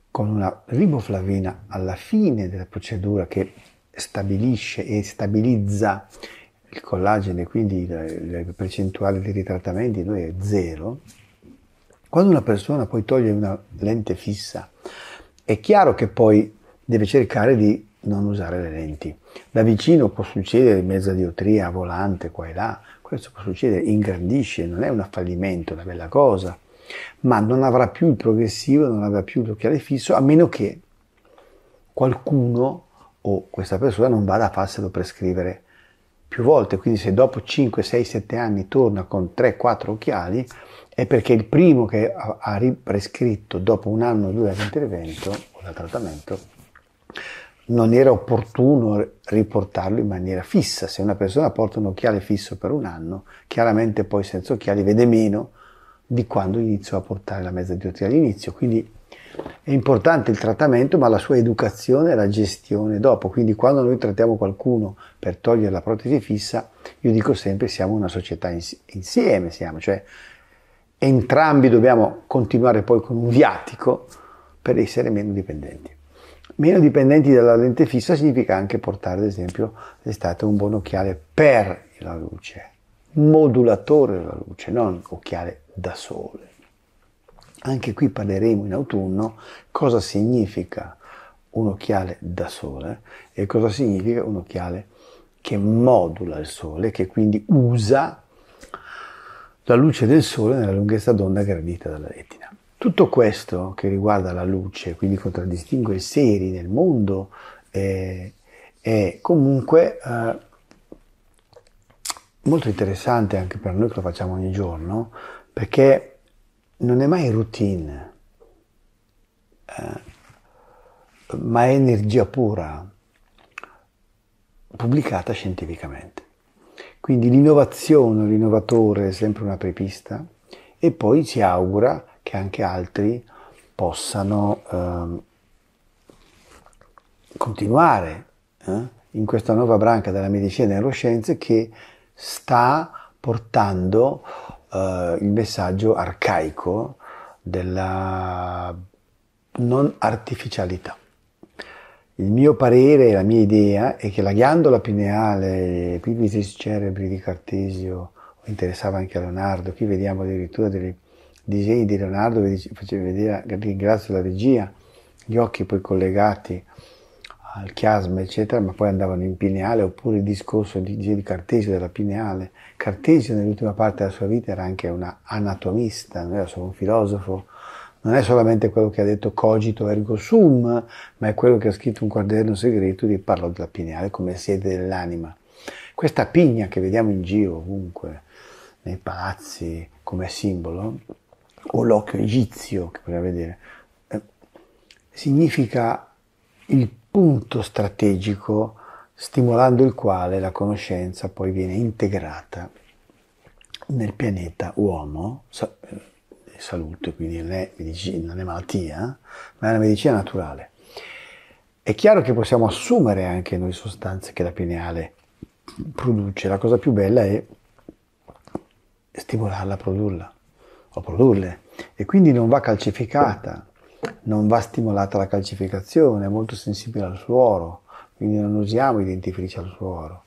con una riboflavina alla fine della procedura che stabilisce e stabilizza il collagene, quindi la, la percentuale di ritrattamenti, noi è zero, quando una persona poi toglie una lente fissa, è chiaro che poi deve cercare di non usare le lenti. Da vicino può succedere mezza diotria, volante, qua e là, questo può succedere, ingrandisce, non è un fallimento, una bella cosa, ma non avrà più il progressivo, non avrà più l'occhiale fisso, a meno che qualcuno o questa persona non vada a farselo prescrivere più volte. Quindi se dopo 5, 6, 7 anni torna con 3, 4 occhiali, è perché il primo che ha prescritto dopo un anno o due dall'intervento o dal trattamento non era opportuno riportarlo in maniera fissa. Se una persona porta un occhiale fisso per un anno, chiaramente poi senza occhiali vede meno di quando iniziò a portare la mezza diotria all'inizio. Quindi è importante il trattamento, ma la sua educazione e la gestione dopo. Quindi quando noi trattiamo qualcuno per togliere la protesi fissa, io dico sempre siamo una società insieme, siamo, cioè entrambi dobbiamo continuare poi con un viatico per essere meno dipendenti. Meno dipendenti dalla lente fissa significa anche portare, ad esempio, l'estate un buon occhiale per la luce, modulatore della luce, non occhiale da sole. Anche qui parleremo in autunno cosa significa un occhiale da sole e cosa significa un occhiale che modula il sole, che quindi usa la luce del sole nella lunghezza d'onda gradita dalla retina. Tutto questo che riguarda la luce, quindi contraddistingue i seri nel mondo, eh, è comunque eh, molto interessante anche per noi che lo facciamo ogni giorno, perché non è mai routine, eh, ma è energia pura, pubblicata scientificamente. Quindi l'innovazione, l'innovatore è sempre una prepista e poi si augura che anche altri possano eh, continuare eh, in questa nuova branca della medicina e delle neuroscienze che sta portando eh, il messaggio arcaico della non artificialità. Il mio parere, la mia idea è che la ghiandola pineale, qui vitis cerebri di Cartesio, interessava anche a Leonardo, qui vediamo addirittura dei disegni di Leonardo, faceva vedere, ringrazio la regia, gli occhi poi collegati al chiasma, eccetera, ma poi andavano in pineale, oppure il discorso di, di Cartesio della pineale. Cartesio nell'ultima parte della sua vita era anche un anatomista, non era solo un filosofo, non è solamente quello che ha detto Cogito ergo sum, ma è quello che ha scritto un quaderno segreto di Parlo della Pineale come sede dell'anima. Questa pigna che vediamo in giro ovunque, nei palazzi come simbolo, o l'occhio egizio che vogliamo vedere, eh, significa il punto strategico stimolando il quale la conoscenza poi viene integrata nel pianeta uomo, salute, quindi non è, medicina, non è malattia, eh, ma è una medicina naturale. È chiaro che possiamo assumere anche noi sostanze che la pineale produce, la cosa più bella è stimolarla a produrla o produrle e quindi non va calcificata, non va stimolata la calcificazione, è molto sensibile al suolo, quindi non usiamo i dentifrici al suolo,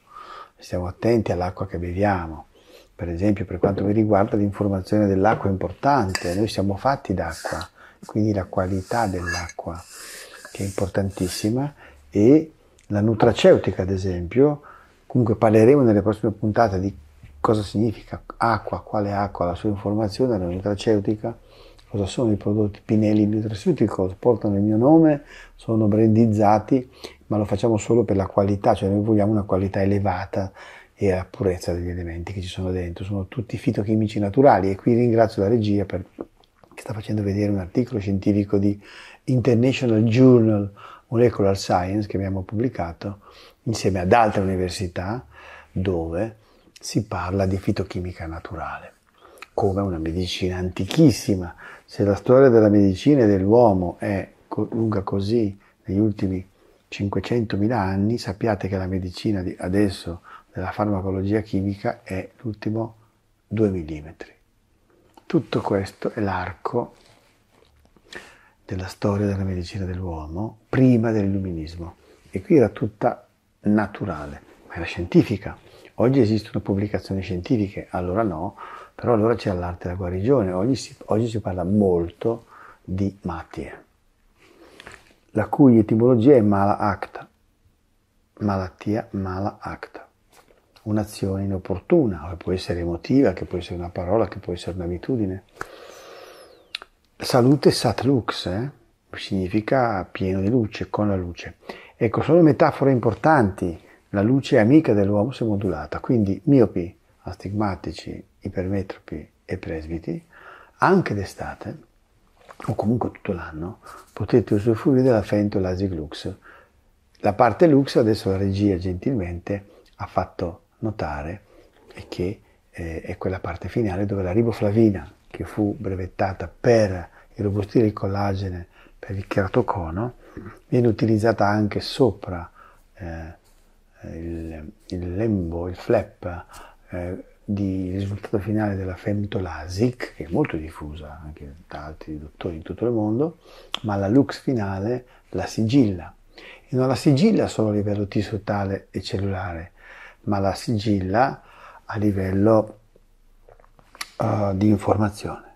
stiamo attenti all'acqua che beviamo. Per esempio, per quanto mi riguarda, l'informazione dell'acqua è importante, noi siamo fatti d'acqua, quindi la qualità dell'acqua che è importantissima e la nutraceutica, ad esempio, comunque parleremo nelle prossime puntate di cosa significa acqua, quale acqua, la sua informazione, la nutraceutica, cosa sono i prodotti Pinelli nutraceutico, portano il mio nome, sono brandizzati, ma lo facciamo solo per la qualità, cioè noi vogliamo una qualità elevata e la purezza degli elementi che ci sono dentro. Sono tutti fitochimici naturali e qui ringrazio la regia per, che sta facendo vedere un articolo scientifico di International Journal Molecular Science che abbiamo pubblicato insieme ad altre università dove si parla di fitochimica naturale come una medicina antichissima. Se la storia della medicina e dell'uomo è lunga così negli ultimi 500.000 anni, sappiate che la medicina di adesso della farmacologia chimica è l'ultimo 2 mm. Tutto questo è l'arco della storia della medicina dell'uomo prima dell'illuminismo e qui era tutta naturale, ma era scientifica. Oggi esistono pubblicazioni scientifiche, allora no, però allora c'è l'arte della guarigione, oggi si, oggi si parla molto di malattie, la cui etimologia è mala acta, malattia mala acta un'azione inopportuna, che può essere emotiva, che può essere una parola, che può essere un'abitudine. Salute sat lux, eh? significa pieno di luce, con la luce. Ecco, sono metafore importanti. La luce è amica dell'uomo se modulata, quindi miopi, astigmatici, ipermetropi e presbiti, anche d'estate, o comunque tutto l'anno, potete usufruire della Fento Lux. La parte Lux adesso la regia gentilmente ha fatto notare è che eh, è quella parte finale dove la riboflavina, che fu brevettata per irrobustire il collagene per il keratocono, viene utilizzata anche sopra eh, il, il, lembo, il flap, eh, di risultato finale della femtolasic, che è molto diffusa anche da altri dottori in tutto il mondo, ma la lux finale, la sigilla. E non la sigilla solo a livello tissutale e cellulare, ma la sigilla a livello uh, di informazione.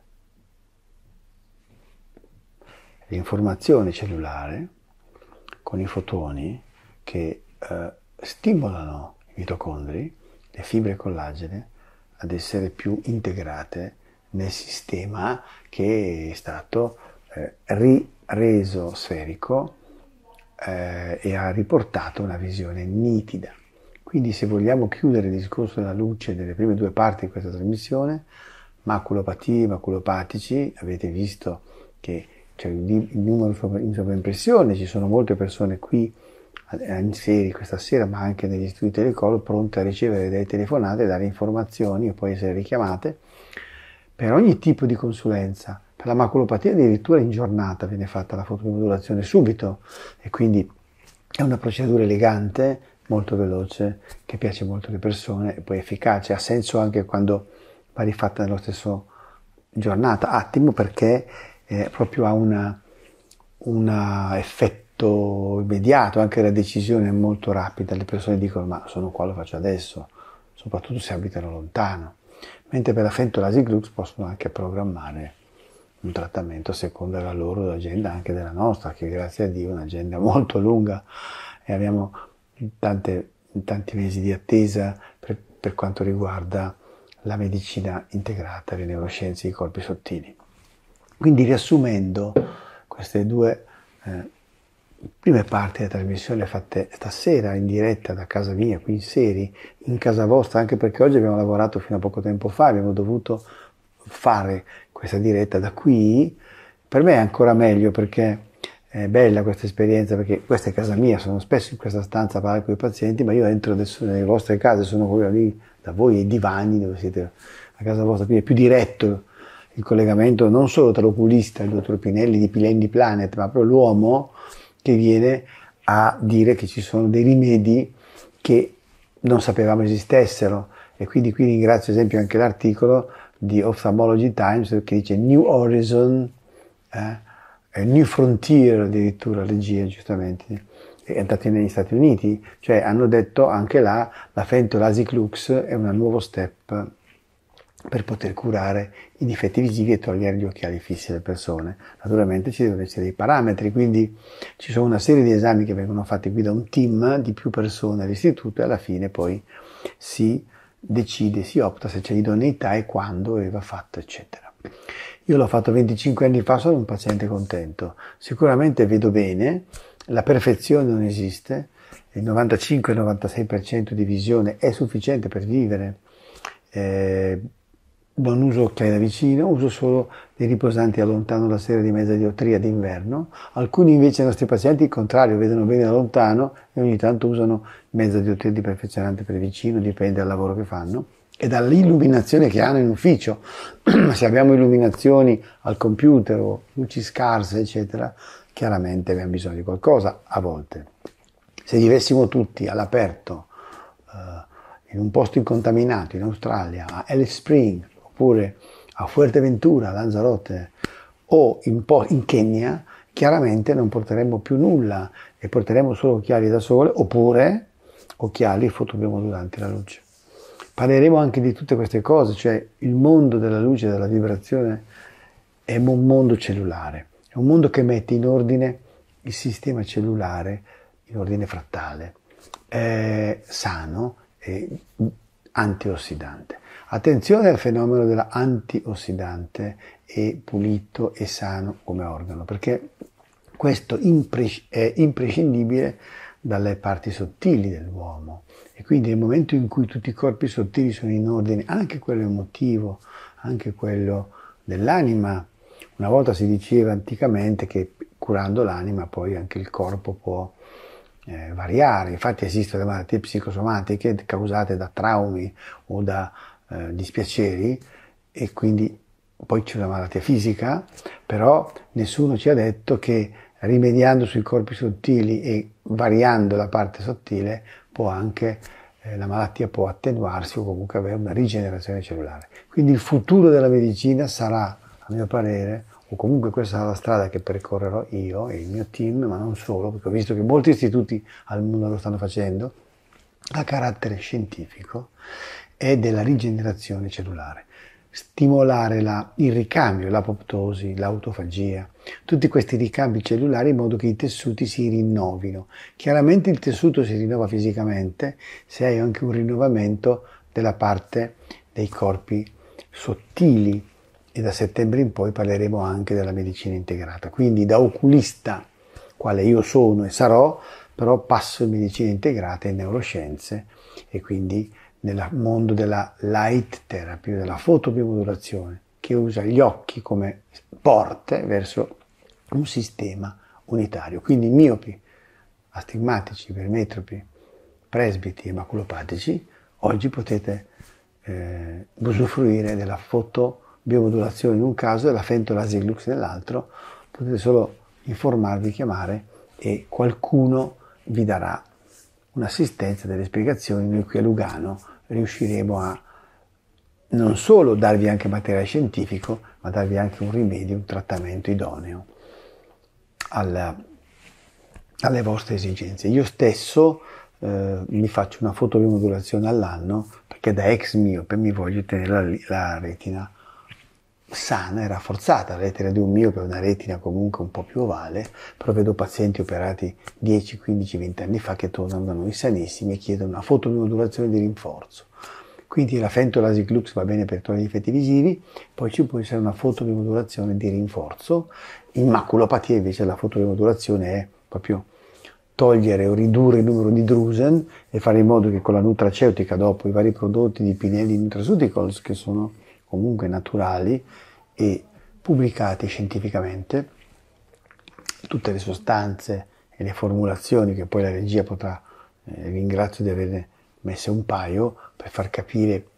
L'informazione cellulare con i fotoni che uh, stimolano i mitocondri, le fibre collagene, ad essere più integrate nel sistema che è stato eh, rireso sferico eh, e ha riportato una visione nitida. Quindi se vogliamo chiudere il discorso della luce delle prime due parti di questa trasmissione, maculopatie, maculopatici, avete visto che c'è il numero in sovraimpressione, ci sono molte persone qui eh, in Inseri questa sera, ma anche negli istituti telecall, pronte a ricevere delle telefonate, dare informazioni e poi essere richiamate per ogni tipo di consulenza. Per la maculopatia addirittura in giornata viene fatta la fotomodulazione subito e quindi è una procedura elegante, molto veloce, che piace molto alle persone e poi efficace, ha senso anche quando va rifatta nello stesso giornata, attimo, perché eh, proprio ha un effetto immediato, anche la decisione è molto rapida, le persone dicono ma sono qua, lo faccio adesso, soprattutto se abitano lontano, mentre per la fentolasi glux possono anche programmare un trattamento secondo la loro agenda, anche della nostra, che grazie a Dio è un'agenda molto lunga e abbiamo in, tante, tanti mesi di attesa per, per quanto riguarda la medicina integrata, le neuroscienze e i corpi sottili. Quindi riassumendo queste due eh, prime parti della trasmissione fatte stasera in diretta da casa mia, qui in Seri, in casa vostra, anche perché oggi abbiamo lavorato fino a poco tempo fa, abbiamo dovuto fare questa diretta da qui, per me è ancora meglio perché è bella questa esperienza perché questa è casa mia, sono spesso in questa stanza a parlare con i pazienti, ma io entro adesso nelle vostre case, sono proprio lì da voi ai divani dove siete a casa vostra, quindi è più diretto il collegamento non solo tra l'oculista, il dottor Pinelli di Pilendi Planet, ma proprio l'uomo che viene a dire che ci sono dei rimedi che non sapevamo esistessero. E quindi qui ringrazio ad esempio anche l'articolo di Ophthalmology Times che dice New Horizon. Eh, eh, New Frontier addirittura regia, giustamente, eh, è andata negli Stati Uniti, cioè hanno detto anche là la Fentolasic Lux è un nuovo step per poter curare i difetti visivi e togliere gli occhiali fissi alle persone. Naturalmente ci devono essere dei parametri, quindi ci sono una serie di esami che vengono fatti qui da un team di più persone all'istituto e alla fine poi si decide, si opta se c'è idoneità e quando e va fatto, eccetera. Io l'ho fatto 25 anni fa, sono un paziente contento. Sicuramente vedo bene, la perfezione non esiste, il 95-96% di visione è sufficiente per vivere. Eh, non uso occhiali da vicino, uso solo dei riposanti a lontano la sera di mezza diottria d'inverno. Alcuni invece, i nostri pazienti, il contrario, vedono bene da lontano e ogni tanto usano mezza diottria di perfezionante per vicino, dipende dal lavoro che fanno e dall'illuminazione che hanno in ufficio. Se abbiamo illuminazioni al computer o luci scarse, eccetera, chiaramente abbiamo bisogno di qualcosa a volte. Se vivessimo tutti all'aperto, eh, in un posto incontaminato, in Australia, a Alice Spring, oppure a Fuerteventura, Lanzarote, o in, po- in Kenya, chiaramente non porteremmo più nulla e porteremmo solo occhiali da sole oppure occhiali fotobiamodulanti alla luce parleremo anche di tutte queste cose, cioè il mondo della luce, e della vibrazione è un mondo cellulare, è un mondo che mette in ordine il sistema cellulare, in ordine frattale, è sano e antiossidante. Attenzione al fenomeno dell'antiossidante e pulito e sano come organo, perché questo è imprescindibile dalle parti sottili dell'uomo. E quindi nel momento in cui tutti i corpi sottili sono in ordine, anche quello emotivo, anche quello dell'anima, una volta si diceva anticamente che curando l'anima poi anche il corpo può eh, variare, infatti esistono le malattie psicosomatiche causate da traumi o da eh, dispiaceri e quindi poi c'è una malattia fisica, però nessuno ci ha detto che rimediando sui corpi sottili e variando la parte sottile può anche eh, la malattia può attenuarsi o comunque avere una rigenerazione cellulare. Quindi il futuro della medicina sarà, a mio parere, o comunque questa è la strada che percorrerò io e il mio team, ma non solo, perché ho visto che molti istituti al mondo lo stanno facendo, a carattere scientifico e della rigenerazione cellulare stimolare la, il ricambio, l'apoptosi, l'autofagia, tutti questi ricambi cellulari in modo che i tessuti si rinnovino. Chiaramente il tessuto si rinnova fisicamente se hai anche un rinnovamento della parte dei corpi sottili e da settembre in poi parleremo anche della medicina integrata. Quindi da oculista, quale io sono e sarò, però passo in medicina integrata e neuroscienze e quindi nel mondo della light therapy, della fotobiomodulazione, che usa gli occhi come porte verso un sistema unitario. Quindi miopi, astigmatici, ipermetropi, presbiti e maculopatici, oggi potete eh, usufruire della fotobiomodulazione in un caso e della fentolasilux nell'altro, potete solo informarvi, chiamare e qualcuno vi darà un'assistenza, delle spiegazioni, noi qui a Lugano riusciremo a non solo darvi anche materiale scientifico, ma darvi anche un rimedio, un trattamento idoneo alla, alle vostre esigenze. Io stesso eh, mi faccio una fotobiomodulazione all'anno perché da ex miope mi voglio tenere la, la retina sana e rafforzata. La retina di un miope è una retina comunque un po' più ovale, però vedo pazienti operati 10, 15, 20 anni fa che tornano da noi sanissimi e chiedono una fotoneodulazione di rinforzo. Quindi la fentolasiglux va bene per togliere gli effetti visivi, poi ci può essere una fotoneodulazione di rinforzo, in maculopatia invece la fotoneodulazione è proprio togliere o ridurre il numero di drusen e fare in modo che con la nutraceutica dopo i vari prodotti di Pinelli Nutraceuticals che sono comunque naturali e pubblicati scientificamente, tutte le sostanze e le formulazioni che poi la regia potrà, eh, ringrazio di averne messe un paio per far capire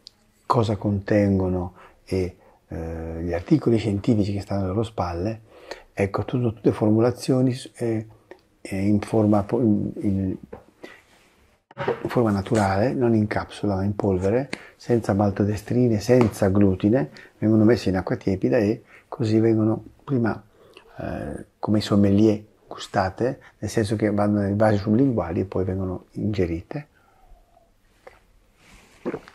cosa contengono e eh, gli articoli scientifici che stanno alle loro spalle, ecco, sono tutte formulazioni eh, eh in forma in, in in forma naturale, non in capsula ma in polvere, senza maltodestrine, senza glutine, vengono messi in acqua tiepida e così vengono prima eh, come i sommelier gustate, nel senso che vanno nei vasi sublinguali e poi vengono ingerite.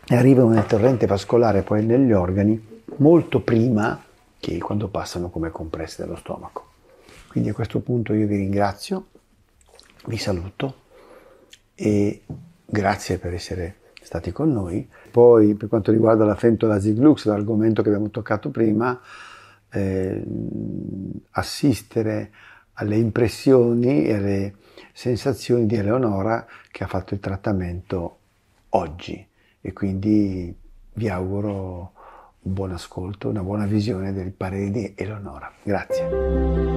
E arrivano nel torrente vascolare poi negli organi molto prima che quando passano come compresse dallo stomaco. Quindi a questo punto io vi ringrazio, vi saluto e grazie per essere stati con noi. Poi per quanto riguarda la Fentola Ziglux, l'argomento che abbiamo toccato prima, eh, assistere alle impressioni e alle sensazioni di Eleonora che ha fatto il trattamento oggi e quindi vi auguro un buon ascolto, una buona visione del parere di Eleonora. Grazie.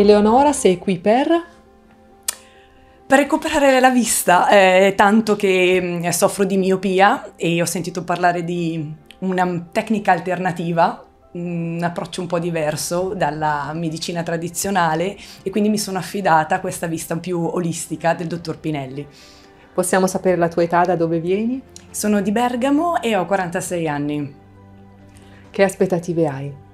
Eleonora sei qui per? Per recuperare la vista, eh, tanto che mm, soffro di miopia e ho sentito parlare di una tecnica alternativa, un approccio un po' diverso dalla medicina tradizionale e quindi mi sono affidata a questa vista più olistica del dottor Pinelli. Possiamo sapere la tua età, da dove vieni? Sono di Bergamo e ho 46 anni. Che aspettative hai?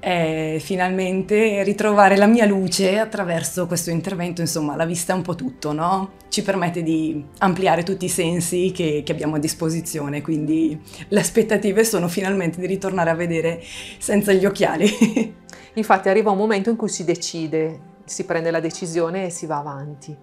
eh, finalmente ritrovare la mia luce attraverso questo intervento, insomma la vista è un po' tutto, no? Ci permette di ampliare tutti i sensi che, che abbiamo a disposizione, quindi le aspettative sono finalmente di ritornare a vedere senza gli occhiali. Infatti arriva un momento in cui si decide, si prende la decisione e si va avanti.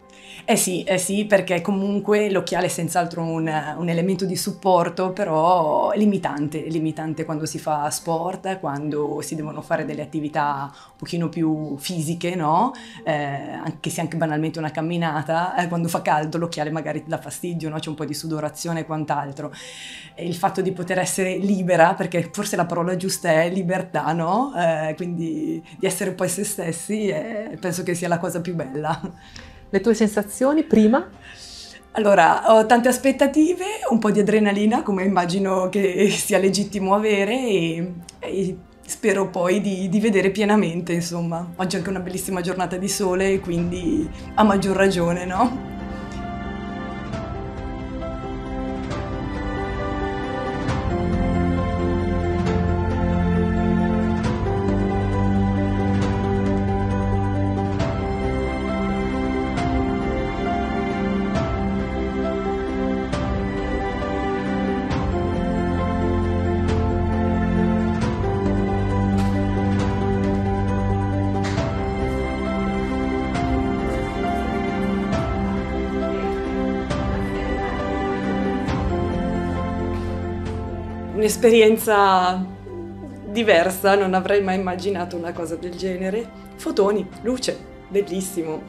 Eh sì, eh sì, perché comunque l'occhiale è senz'altro un, un, elemento di supporto, però limitante, limitante quando si fa sport, quando si devono fare delle attività un pochino più fisiche, no? Eh, anche se anche banalmente una camminata, eh, quando fa caldo l'occhiale magari dà fastidio, no? C'è un po' di sudorazione e quant'altro. E il fatto di poter essere libera, perché forse la parola giusta è libertà, no? Eh, quindi di essere poi se stessi, eh, penso che sia la cosa più bella le tue sensazioni prima? Allora, ho tante aspettative, un po' di adrenalina, come immagino che sia legittimo avere, e, e spero poi di, di, vedere pienamente, insomma. Oggi è anche una bellissima giornata di sole, quindi a maggior ragione, no? un'esperienza diversa, non avrei mai immaginato una cosa del genere. Fotoni, luce, bellissimo.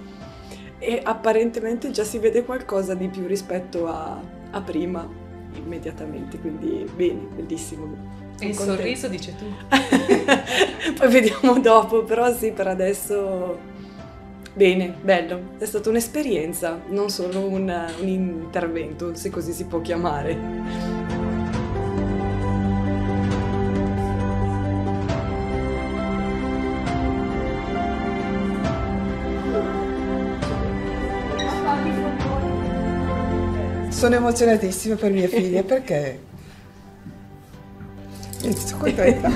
E apparentemente già si vede qualcosa di più rispetto a, a prima, immediatamente, quindi bene, bellissimo. E il contento. sorriso dice tu. Poi vediamo dopo, però sì, per adesso bene, bello. È stata un'esperienza, non solo un, un intervento, se così si può chiamare. sono emozionatissima per mia figlia perché Niente, sono contenta.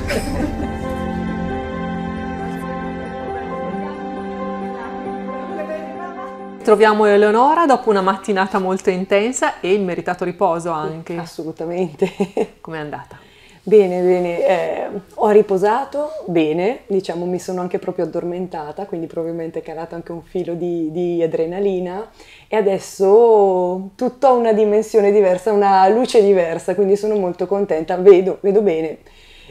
Troviamo Eleonora dopo una mattinata molto intensa e il meritato riposo anche. Assolutamente. Com'è andata? Bene, bene, eh, ho riposato bene, diciamo mi sono anche proprio addormentata, quindi probabilmente è calato anche un filo di, di adrenalina e adesso tutto ha una dimensione diversa, una luce diversa, quindi sono molto contenta, vedo, vedo bene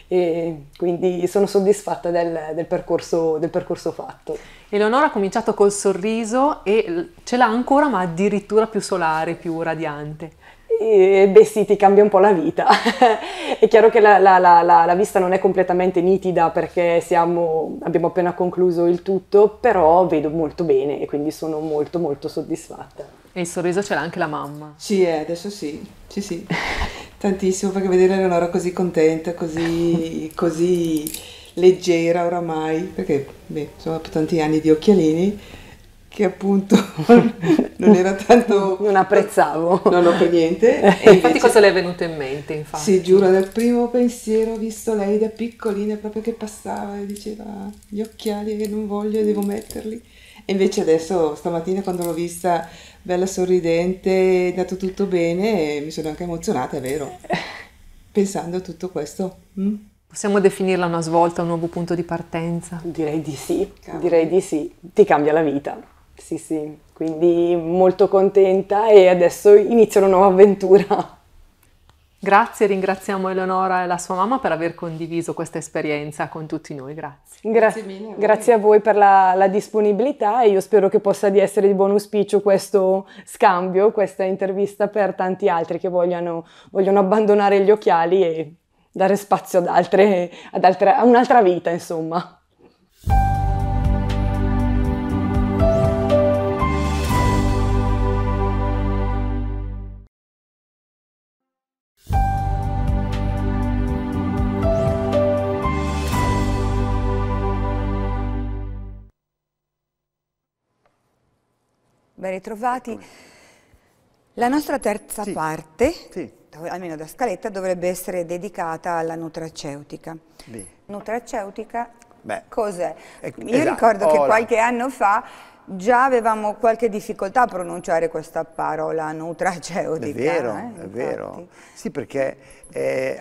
e quindi sono soddisfatta del, del, percorso, del, percorso, fatto. Eleonora ha cominciato col sorriso e ce l'ha ancora ma addirittura più solare, più radiante e beh sì, ti cambia un po' la vita. è chiaro che la, la, la, la, vista non è completamente nitida perché siamo, abbiamo appena concluso il tutto, però vedo molto bene e quindi sono molto molto soddisfatta. E il sorriso ce l'ha anche la mamma. Sì, eh, adesso sì, sì sì, tantissimo perché vedere Eleonora così contenta, così, così leggera oramai, perché beh, insomma, dopo tanti anni di occhialini che appunto non era tanto... Non apprezzavo. Non ho per niente. Eh, e infatti invece... cosa le è venuto in mente? Infatti? Sì, giuro, dal primo pensiero ho visto lei da piccolina proprio che passava e diceva gli occhiali che non voglio, e devo metterli. E invece adesso stamattina quando l'ho vista bella sorridente, è andato tutto bene mi sono anche emozionata, è vero, pensando a tutto questo. Mm? Possiamo definirla una svolta, un nuovo punto di partenza? Direi di sì, Cavolo. direi di sì, ti cambia la vita. Sì, sì, quindi molto contenta e adesso inizio una nuova avventura. Grazie, ringraziamo Eleonora e la sua mamma per aver condiviso questa esperienza con tutti noi, grazie. grazie mille. A grazie a voi per la, la, disponibilità e io spero che possa di essere di buon auspicio questo scambio, questa intervista per tanti altri che vogliano, vogliono abbandonare gli occhiali e dare spazio ad, altre, ad altre, a un'altra vita, insomma. ben ritrovati. La nostra terza sì. parte, sì. almeno da scaletta, dovrebbe essere dedicata alla nutraceutica. Sì. Nutraceutica cos'è? Ecco, Io esatto. ricordo Hola. che qualche anno fa già avevamo qualche difficoltà a pronunciare questa parola nutraceutica. È vero, eh, è vero. Sì, perché eh,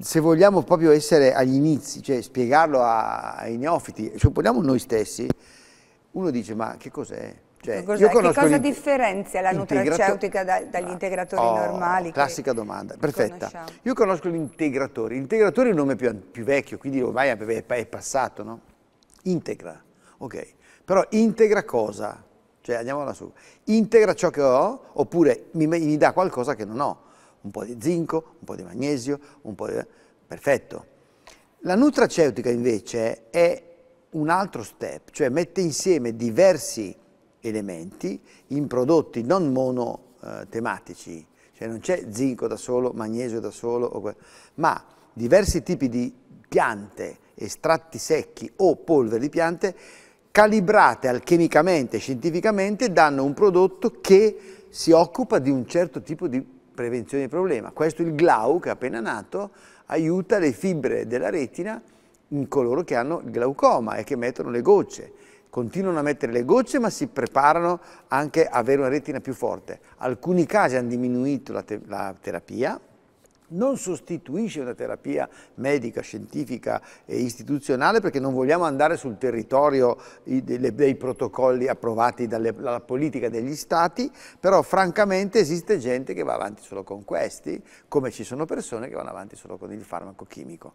se vogliamo proprio essere agli inizi, cioè spiegarlo a, ai neofiti, cioè vogliamo noi stessi, uno dice ma che cos'è? Cioè, che cosa differenzia la nutraceutica da, dagli ah, integratori oh, normali? Classica domanda, perfetta. Conosciamo. Io conosco gli integratori. L'integratore è il nome più, più vecchio, quindi ormai è passato, no? Integra, ok. Però integra cosa? Cioè, là su. Integra ciò che ho oppure mi, mi dà qualcosa che non ho. Un po' di zinco, un po' di magnesio, un po' di... Perfetto. La nutraceutica invece è un altro step, cioè mette insieme diversi elementi in prodotti non monotematici, eh, cioè non c'è zinco da solo, magnesio da solo, ma diversi tipi di piante, estratti secchi o polvere di piante calibrate alchemicamente scientificamente danno un prodotto che si occupa di un certo tipo di prevenzione del problema. Questo il glau che è appena nato aiuta le fibre della retina in coloro che hanno il glaucoma e che mettono le gocce continuano a mettere le gocce ma si preparano anche a avere una retina più forte. Alcuni casi hanno diminuito la, te la terapia, non sostituisce una terapia medica, scientifica e istituzionale perché non vogliamo andare sul territorio dei protocolli approvati dalla politica degli stati, però francamente esiste gente che va avanti solo con questi, come ci sono persone che vanno avanti solo con il farmaco chimico.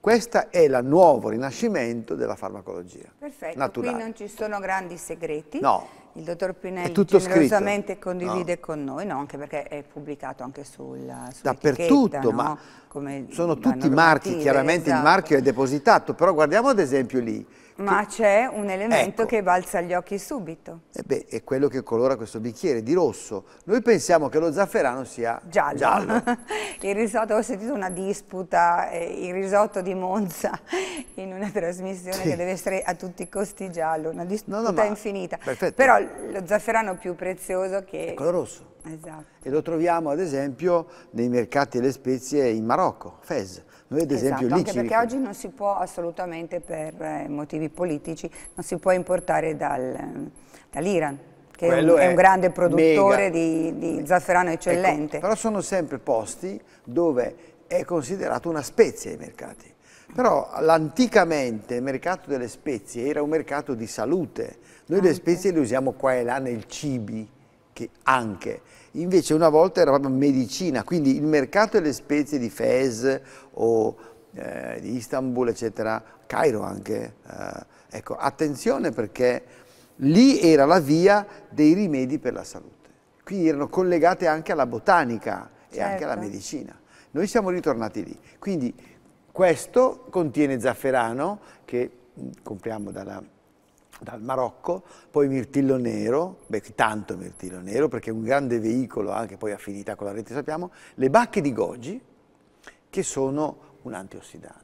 Questo è il nuovo rinascimento della farmacologia. Perfetto, naturale. qui non ci sono grandi segreti. No. Il dottor Pinelli generosamente scritto. condivide no. con noi, no, anche perché è pubblicato anche sul sito. Dappertutto, no? ma Come sono tutti marchi, chiaramente esatto. il marchio è depositato, però guardiamo ad esempio lì ma c'è un elemento ecco. che balza agli occhi subito. E eh beh, è quello che colora questo bicchiere di rosso. Noi pensiamo che lo zafferano sia giallo. giallo. il risotto, ho sentito una disputa, eh, il risotto di Monza in una trasmissione sì. che deve essere a tutti i costi giallo, una disputa no, no, infinita. Perfetto. Però lo zafferano più prezioso che... È quello rosso. Esatto. E lo troviamo ad esempio nei mercati delle spezie in Marocco, Fez noi ad esempio esatto, lì anche perché oggi non si può assolutamente per eh, motivi politici, non si può importare dal, dall'Iran che è un, è un, grande produttore di, di, zafferano ecco, eccellente. Ecco, però sono sempre posti dove è considerato una spezia i mercati. Però anticamente il mercato delle spezie era un mercato di salute. Noi anche. le spezie le usiamo qua e là nel cibi, che anche Invece una volta era proprio medicina, quindi il mercato delle spezie di Fez o eh, di Istanbul, eccetera, Cairo anche. Eh, ecco, attenzione perché lì era la via dei rimedi per la salute. Quindi erano collegate anche alla botanica e anche alla certo. medicina. Noi siamo ritornati lì. Quindi questo contiene zafferano che compriamo dalla dal Marocco, poi Mirtillo Nero, beh tanto Mirtillo Nero perché è un grande veicolo anche poi affinità con la rete sappiamo, le bacche di goji che sono un antiossidante.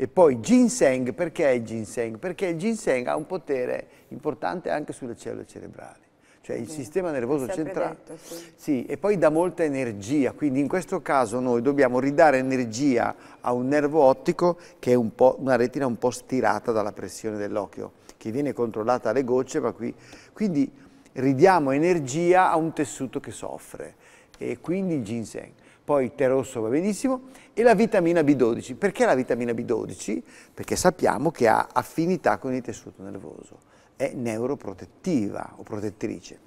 E poi ginseng, perché il ginseng? Perché il ginseng ha un potere importante anche sulle cellule cerebrali cioè il sistema nervoso centrale. Detto, sì. sì. e poi dà molta energia, quindi in questo caso noi dobbiamo ridare energia a un nervo ottico che è un una retina un po' stirata dalla pressione dell'occhio che viene controllata alle gocce, ma qui, quindi ridiamo energia a un tessuto che soffre, e quindi il ginseng. Poi il tè rosso va benissimo e la vitamina B12. Perché la vitamina B12? Perché sappiamo che ha affinità con il tessuto nervoso, è neuroprotettiva o protettrice.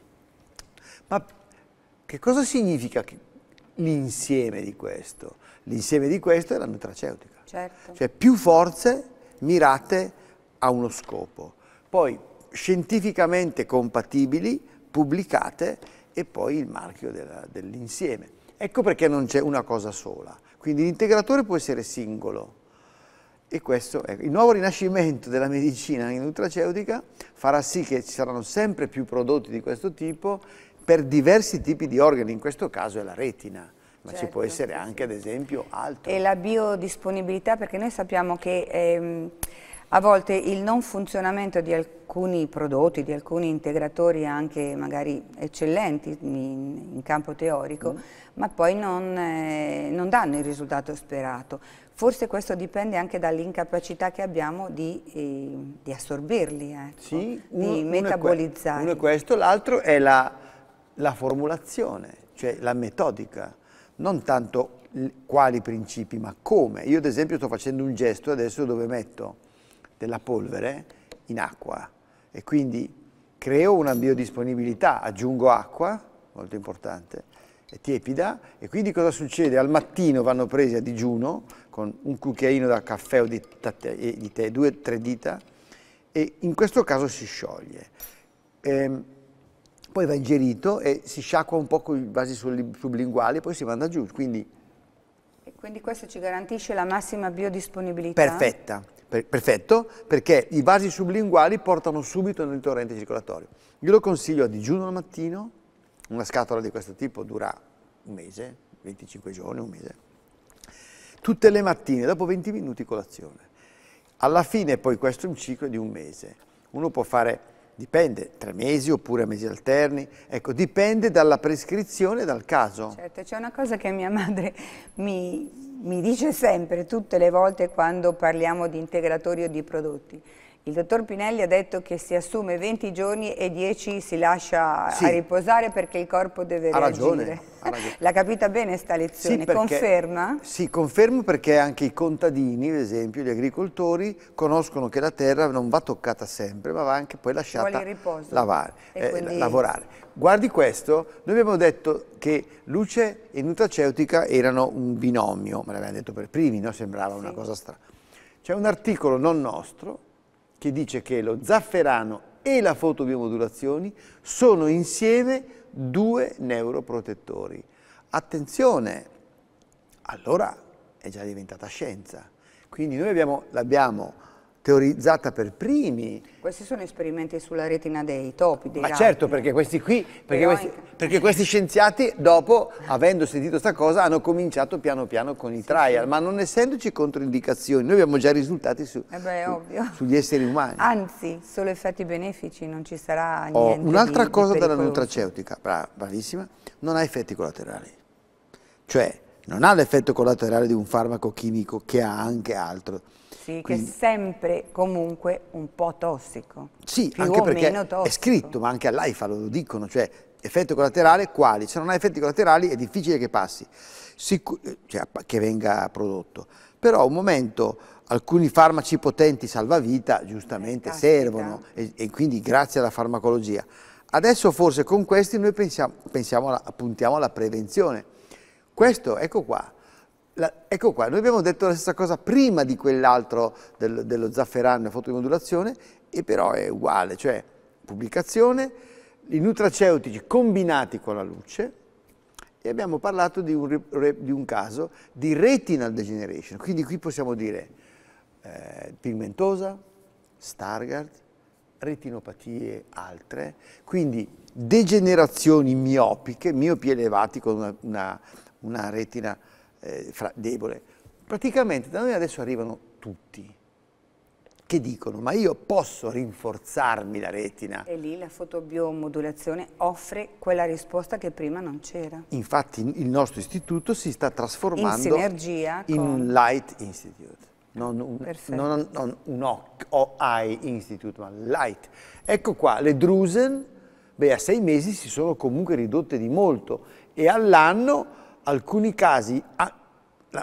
Ma che cosa significa l'insieme di questo? L'insieme di questo è la nutraceutica. Certo. Cioè più forze mirate a uno scopo poi scientificamente compatibili, pubblicate e poi il marchio dell'insieme. ecco perché non c'è una cosa sola. Quindi l'integratore può essere singolo e questo è il nuovo rinascimento della medicina in nutraceutica farà sì che ci saranno sempre più prodotti di questo tipo per diversi tipi di organi, in questo caso è la retina ma certo, ci può certo, essere anche ad esempio altro. E la biodisponibilità perché noi sappiamo che ehm, a volte il non funzionamento di alcuni prodotti, di alcuni integratori anche magari eccellenti in, in campo teorico, mm. ma poi non, eh, non danno il risultato sperato. Forse questo dipende anche dall'incapacità che abbiamo di, eh, di assorbirli, ecco, sì, uno, di metabolizzarli. Uno è questo, l'altro è la, la formulazione, cioè la metodica, non tanto quali principi, ma come. Io ad esempio sto facendo un gesto adesso dove metto della polvere in acqua e quindi creo una biodisponibilità, aggiungo acqua, molto importante, è tiepida e quindi cosa succede? Al mattino vanno presi a digiuno con un cucchiaino da caffè o di, di tè, due o tre dita e in questo caso si scioglie. Ehm, poi va ingerito e si sciacqua un po' con i vasi sublinguali e poi si manda giù. Quindi, e quindi questo ci garantisce la massima biodisponibilità? Perfetta. Per, perfetto, perché i vasi sublinguali portano subito nel torrente circolatorio. Io lo consiglio a digiuno al mattino, una scatola di questo tipo dura un mese, 25 giorni, un mese. Tutte le mattine, dopo 20 minuti colazione. Alla fine poi questo è un ciclo di un mese. Uno può fare Dipende, tre mesi oppure mesi alterni, ecco, dipende dalla prescrizione e dal caso. Certo, c'è una cosa che mia madre mi, mi dice sempre, tutte le volte quando parliamo di integratori o di prodotti. Il dottor Pinelli ha detto che si assume 20 giorni e 10 si lascia sì. a riposare perché il corpo deve ha ragione, reagire. Ha ragione. L'ha capita bene sta lezione, sì, perché, conferma? Sì, confermo perché anche i contadini, ad esempio, gli agricoltori, conoscono che la terra non va toccata sempre, ma va anche poi lasciata lavare, eh, quindi... lavorare. Guardi questo, noi abbiamo detto che luce e nutraceutica erano un binomio, me l'abbiamo detto per primi, no? sembrava sì. una cosa strana. C'è un articolo non nostro che dice che lo zafferano e la fotobiomodulazione sono insieme due neuroprotettori. Attenzione, allora è già diventata scienza. Quindi noi l'abbiamo teorizzata per primi. Questi sono esperimenti sulla retina dei topi, dei Ma ragazzi. certo, perché questi qui, perché questi, perché questi, scienziati dopo, avendo sentito questa cosa, hanno cominciato piano piano con i sì, trial, sì. ma non essendoci controindicazioni, noi abbiamo già risultati su, eh beh, su, sugli esseri umani. Anzi, solo effetti benefici, non ci sarà oh, niente oh, Un'altra cosa della nutraceutica, bra bravissima, non ha effetti collaterali. Cioè, non ha l'effetto collaterale di un farmaco chimico che ha anche altro Rossi Quindi, che è sempre comunque un po' tossico. Sì, più anche perché è scritto, ma anche all'AIFA lo dicono, cioè effetto collaterale quali? Se non ha effetti collaterali è difficile che passi, Sicu cioè, che venga prodotto. Però un momento alcuni farmaci potenti salvavita giustamente eh, Caspita. servono e, e, quindi grazie alla farmacologia. Adesso forse con questi noi pensiamo, pensiamo alla, puntiamo alla prevenzione. Questo, ecco qua, la, ecco qua, noi abbiamo detto la stessa cosa prima di quell'altro del, dello zafferano e fotomodulazione, e però è uguale, cioè pubblicazione, i nutraceutici combinati con la luce, e abbiamo parlato di un, di un caso di retinal degeneration, quindi qui possiamo dire eh, pigmentosa, Stargard, retinopatie altre, quindi degenerazioni miopiche, miopi elevati con una, una, una retina eh, fra, debole. Praticamente da noi adesso arrivano tutti che dicono ma io posso rinforzarmi la retina. E lì la fotobiomodulazione offre quella risposta che prima non c'era. Infatti il nostro istituto si sta trasformando in, sinergia in con... un Light Institute. Non un, non, non un OI Institute, ma Light. Ecco qua, le Drusen, beh, a sei mesi si sono comunque ridotte di molto e all'anno alcuni casi,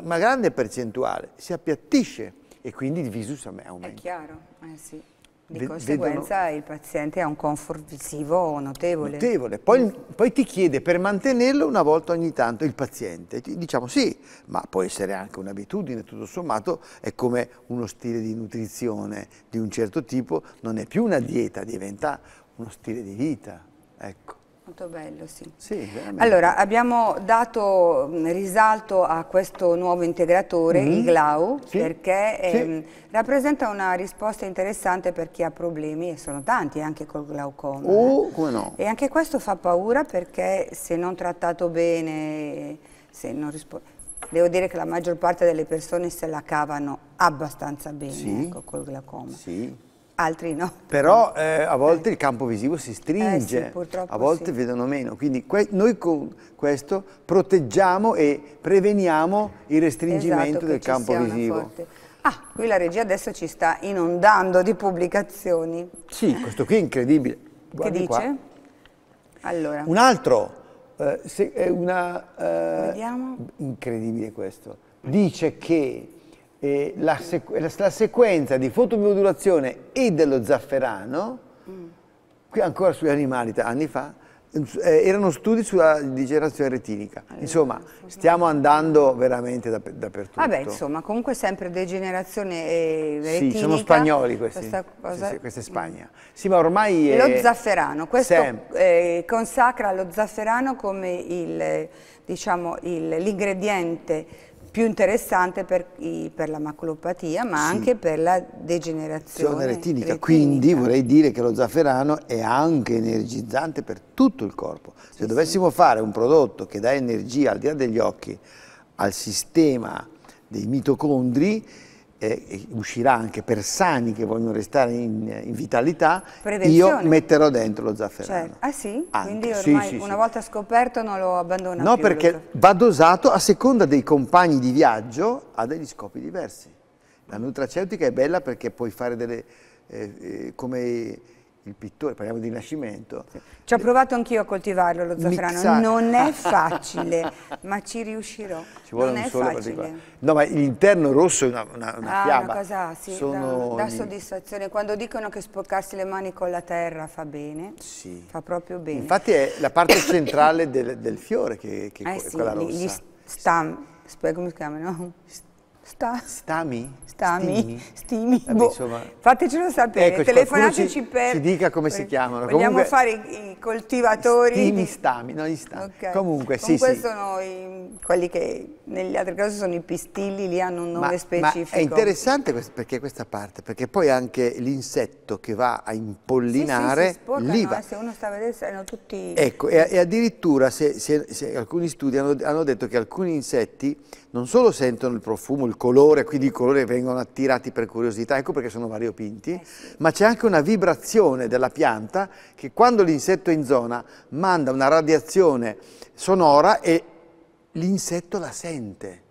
una grande percentuale, si appiattisce e quindi il visus aumenta. È chiaro, eh sì. Di conseguenza vedono... il paziente ha un comfort visivo notevole. Notevole. Poi, poi, ti chiede per mantenerlo una volta ogni tanto il paziente. Diciamo sì, ma può essere anche un'abitudine, tutto sommato è come uno stile di nutrizione di un certo tipo, non è più una dieta, diventa uno stile di vita. Ecco. Molto bello, sì. sì allora, abbiamo dato mm, risalto a questo nuovo integratore, mm -hmm. il GLAU, sì. perché ehm, rappresenta una risposta interessante per chi ha problemi, e sono tanti anche col glaucoma. Oh, come no. E anche questo fa paura perché se non trattato bene, se non risponde... Devo dire che la maggior parte delle persone se la cavano abbastanza bene sì. ecco, col glaucoma. Sì altri no. Però eh, a volte eh. il campo visivo si stringe, eh sì, a volte sì. vedono meno, quindi noi con questo proteggiamo e preveniamo il restringimento esatto, del campo visivo. Forte. Ah, qui la regia adesso ci sta inondando di pubblicazioni. Sì, questo qui è incredibile. Guardi che dice? Qua. Allora. Un altro, eh, se, è una... Eh, Vediamo. Incredibile questo. Dice che la, sequ la, sequenza di fotomodulazione e dello zafferano, mm. qui ancora sugli animali, anni fa, eh, erano studi sulla digerazione retinica. Eh, insomma, stiamo andando veramente da, dappertutto. Vabbè, insomma, comunque sempre degenerazione eh, retinica. Sì, sono spagnoli questi. Questa, cosa... sì, sì, questa è Spagna. Sì, ma ormai... È... Lo zafferano, questo eh, consacra lo zafferano come diciamo, l'ingrediente diciamo, più interessante per, i, per la maculopatia ma sì. anche per la degenerazione retinica. retinica. Quindi vorrei dire che lo zafferano è anche energizzante per tutto il corpo. Se sì, dovessimo sì. fare un prodotto che dà energia al di là degli occhi al sistema dei mitocondri, eh, uscirà anche per sani che vogliono restare in, in vitalità, io metterò dentro lo zafferano. Cioè, ah sì? Anche. Quindi ormai sì, sì, una sì. volta scoperto non lo abbandona No, più, perché va dosato a seconda dei compagni di viaggio a degli scopi diversi. La nutraceutica è bella perché puoi fare delle... Eh, eh, come il pittore, parliamo di Rinascimento. Ci ho provato anch'io a coltivarlo lo zafferano, Mixare. non è facile, ma ci riuscirò. Ci vuole non un sole particolare. No, ma l'interno rosso è una, una, una ah, fiaba. Una cosa, sì, Sono dà, dà soddisfazione. Quando dicono che sporcarsi le mani con la terra fa bene, sì. fa proprio bene. Infatti è la parte centrale del, del, fiore che, che eh è sì, quella rossa. Gli stam, come si chiamano? Sta. Stami? Stami, stimi. stimi. boh. insomma, Fatecelo sapere, ecco, telefonateci per... Ci dica come si chiamano. Vogliamo Comunque, fare i, coltivatori... Stimi, di... stami, no, gli stami. Okay. Comunque, sì, Comunque sì. sono i, quelli che negli altri casi sono i pistilli, lì hanno un nome ma, specifico. Ma è interessante questo, perché questa parte, perché poi anche l'insetto che va a impollinare sì, sì, lì va. se uno sta a vedere saranno tutti... Ecco, e, e addirittura se, se, se alcuni studi hanno, hanno detto che alcuni insetti non solo sentono il profumo, il colore, quindi i colori vengono attirati per curiosità, ecco perché sono variopinti, eh ma c'è anche una vibrazione della pianta che quando l'insetto è in zona manda una radiazione sonora e l'insetto la sente,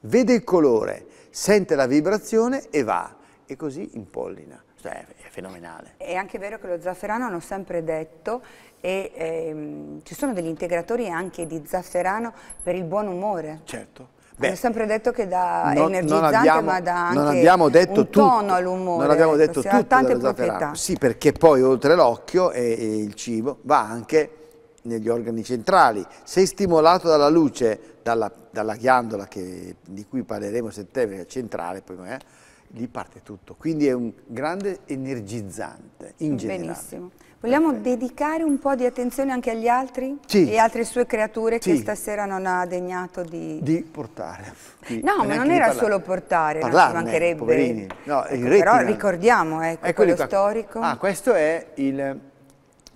vede il colore, sente la vibrazione e va, e così impollina. Cioè, è fenomenale. È anche vero che lo zafferano hanno sempre detto e ehm, ci sono degli integratori anche di zafferano per il buon umore. Certo. Beh, Hanno sempre detto che da non, energizzante abbiamo, ma da anche un tono all'umore. Non abbiamo detto tutto, cioè, tutto tante proprietà. Sì, perché poi oltre l'occhio e, e il cibo va anche negli organi centrali. Se stimolato dalla luce, dalla, dalla ghiandola che, di cui parleremo a settembre, centrale, poi magari, eh, lì parte tutto. Quindi è un grande energizzante in generale. Benissimo. Vogliamo Perfetto. dedicare un po' di attenzione anche agli altri? Sì. E altre sue creature sì. che stasera non ha degnato di... Di portare. Di no, ma non era solo portare, Parlarne, no, ci mancherebbe. Poverini. No, ecco, però ricordiamo, ecco, ecco quello storico. Ah, questo è il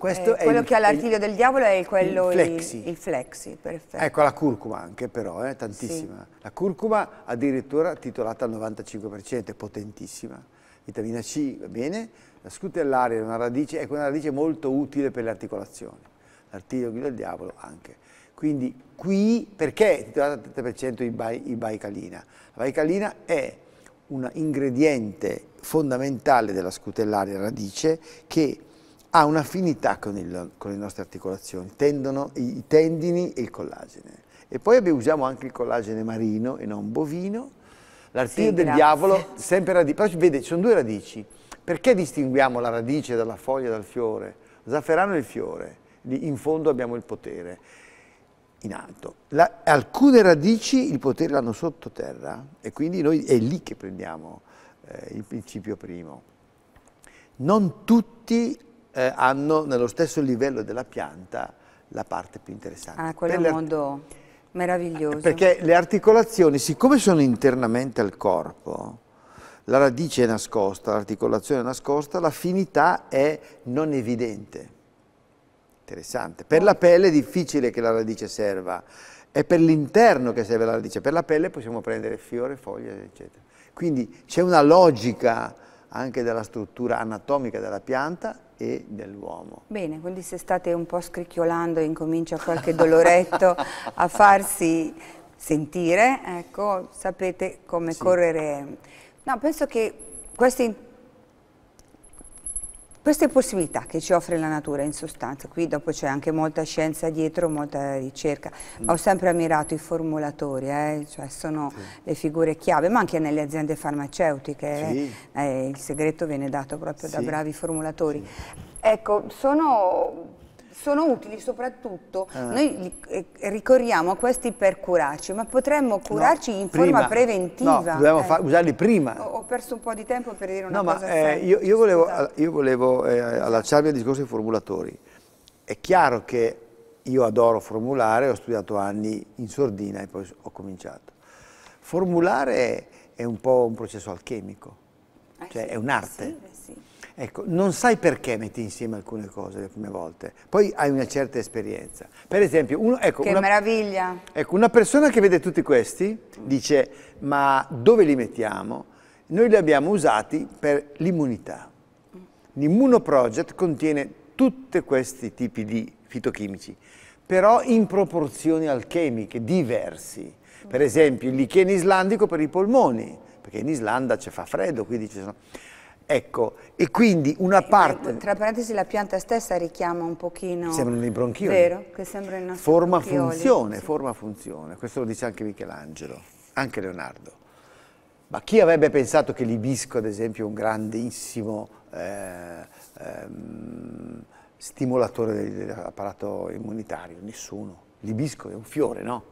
questo eh, è quello il, che ha l'artiglio del diavolo è quello il flexi. Il, il flexi ecco la curcuma anche però, eh, tantissima. Sì. La curcuma addirittura titolata al 95%, potentissima. Vitamina C, va bene? La scutellaria è una radice, è una radice molto utile per le articolazioni. L'artiglio del diavolo anche. Quindi qui, perché è titolata al 30% i baicalina? La baicalina è un ingrediente fondamentale della scutellaria radice che ha un'affinità con, con le nostre articolazioni, tendono i tendini e il collagene. E poi usiamo anche il collagene marino e non bovino. L'artiglio sì, del diavolo, sempre radici, però vede, ci sono due radici. Perché distinguiamo la radice dalla foglia dal fiore? Zafferano è il fiore, lì in fondo abbiamo il potere, in alto. La, alcune radici il potere l'hanno sottoterra e quindi noi è lì che prendiamo eh, il principio primo. Non tutti eh, hanno nello stesso livello della pianta la parte più interessante. Ah, quello è un mondo meraviglioso. Perché le articolazioni, siccome sono internamente al corpo, la radice è nascosta, l'articolazione è nascosta, l'affinità è non evidente. Interessante. Per la pelle è difficile che la radice serva, è per l'interno che serve la radice, per la pelle possiamo prendere fiore, foglie, eccetera. Quindi c'è una logica anche della struttura anatomica della pianta e dell'uomo. Bene, quindi se state un po' scricchiolando e incomincia qualche doloretto a farsi sentire, ecco, sapete come sì. correre. No, penso che questi queste possibilità che ci offre la natura in sostanza, qui dopo c'è anche molta scienza dietro, molta ricerca, mm. ho sempre ammirato i formulatori, eh? cioè sono sì. le figure chiave, ma anche nelle aziende farmaceutiche, sì. eh? eh il segreto viene dato proprio sì. da bravi formulatori. Ecco, sono sono utili soprattutto, ah. noi eh, ricorriamo a questi per curarci, ma potremmo curarci no, in prima. forma preventiva. No, dobbiamo eh. usarli prima. Ho, ho, perso un po' di tempo per dire una no, cosa. No, ma eh, io, io, volevo, eh, io volevo eh, allacciarmi al discorso dei formulatori. È chiaro che io adoro formulare, ho studiato anni in sordina e poi ho cominciato. Formulare è un po' un processo alchemico, cioè è un'arte. Sì, Ecco, non sai perché metti insieme alcune cose le prime volte, poi hai una certa esperienza. Per esempio, uno, ecco, che una, meraviglia! Ecco, una persona che vede tutti questi dice, ma dove li mettiamo? Noi li abbiamo usati per l'immunità. L'immunoproject contiene tutti questi tipi di fitochimici, però in proporzioni alchemiche diversi. Per esempio, il lichene islandico per i polmoni, perché in Islanda ci fa freddo, quindi ci sono... Ecco, e quindi una parte... Tra parentesi la pianta stessa richiama un pochino... Sembrano i bronchioli. Vero, che sembra il nostro Forma bronchioli. funzione, sì. forma funzione, questo lo dice anche Michelangelo, anche Leonardo. Ma chi avrebbe pensato che l'ibisco, ad esempio, è un grandissimo eh, ehm, stimolatore dell'apparato immunitario? Nessuno. L'ibisco è un fiore, no?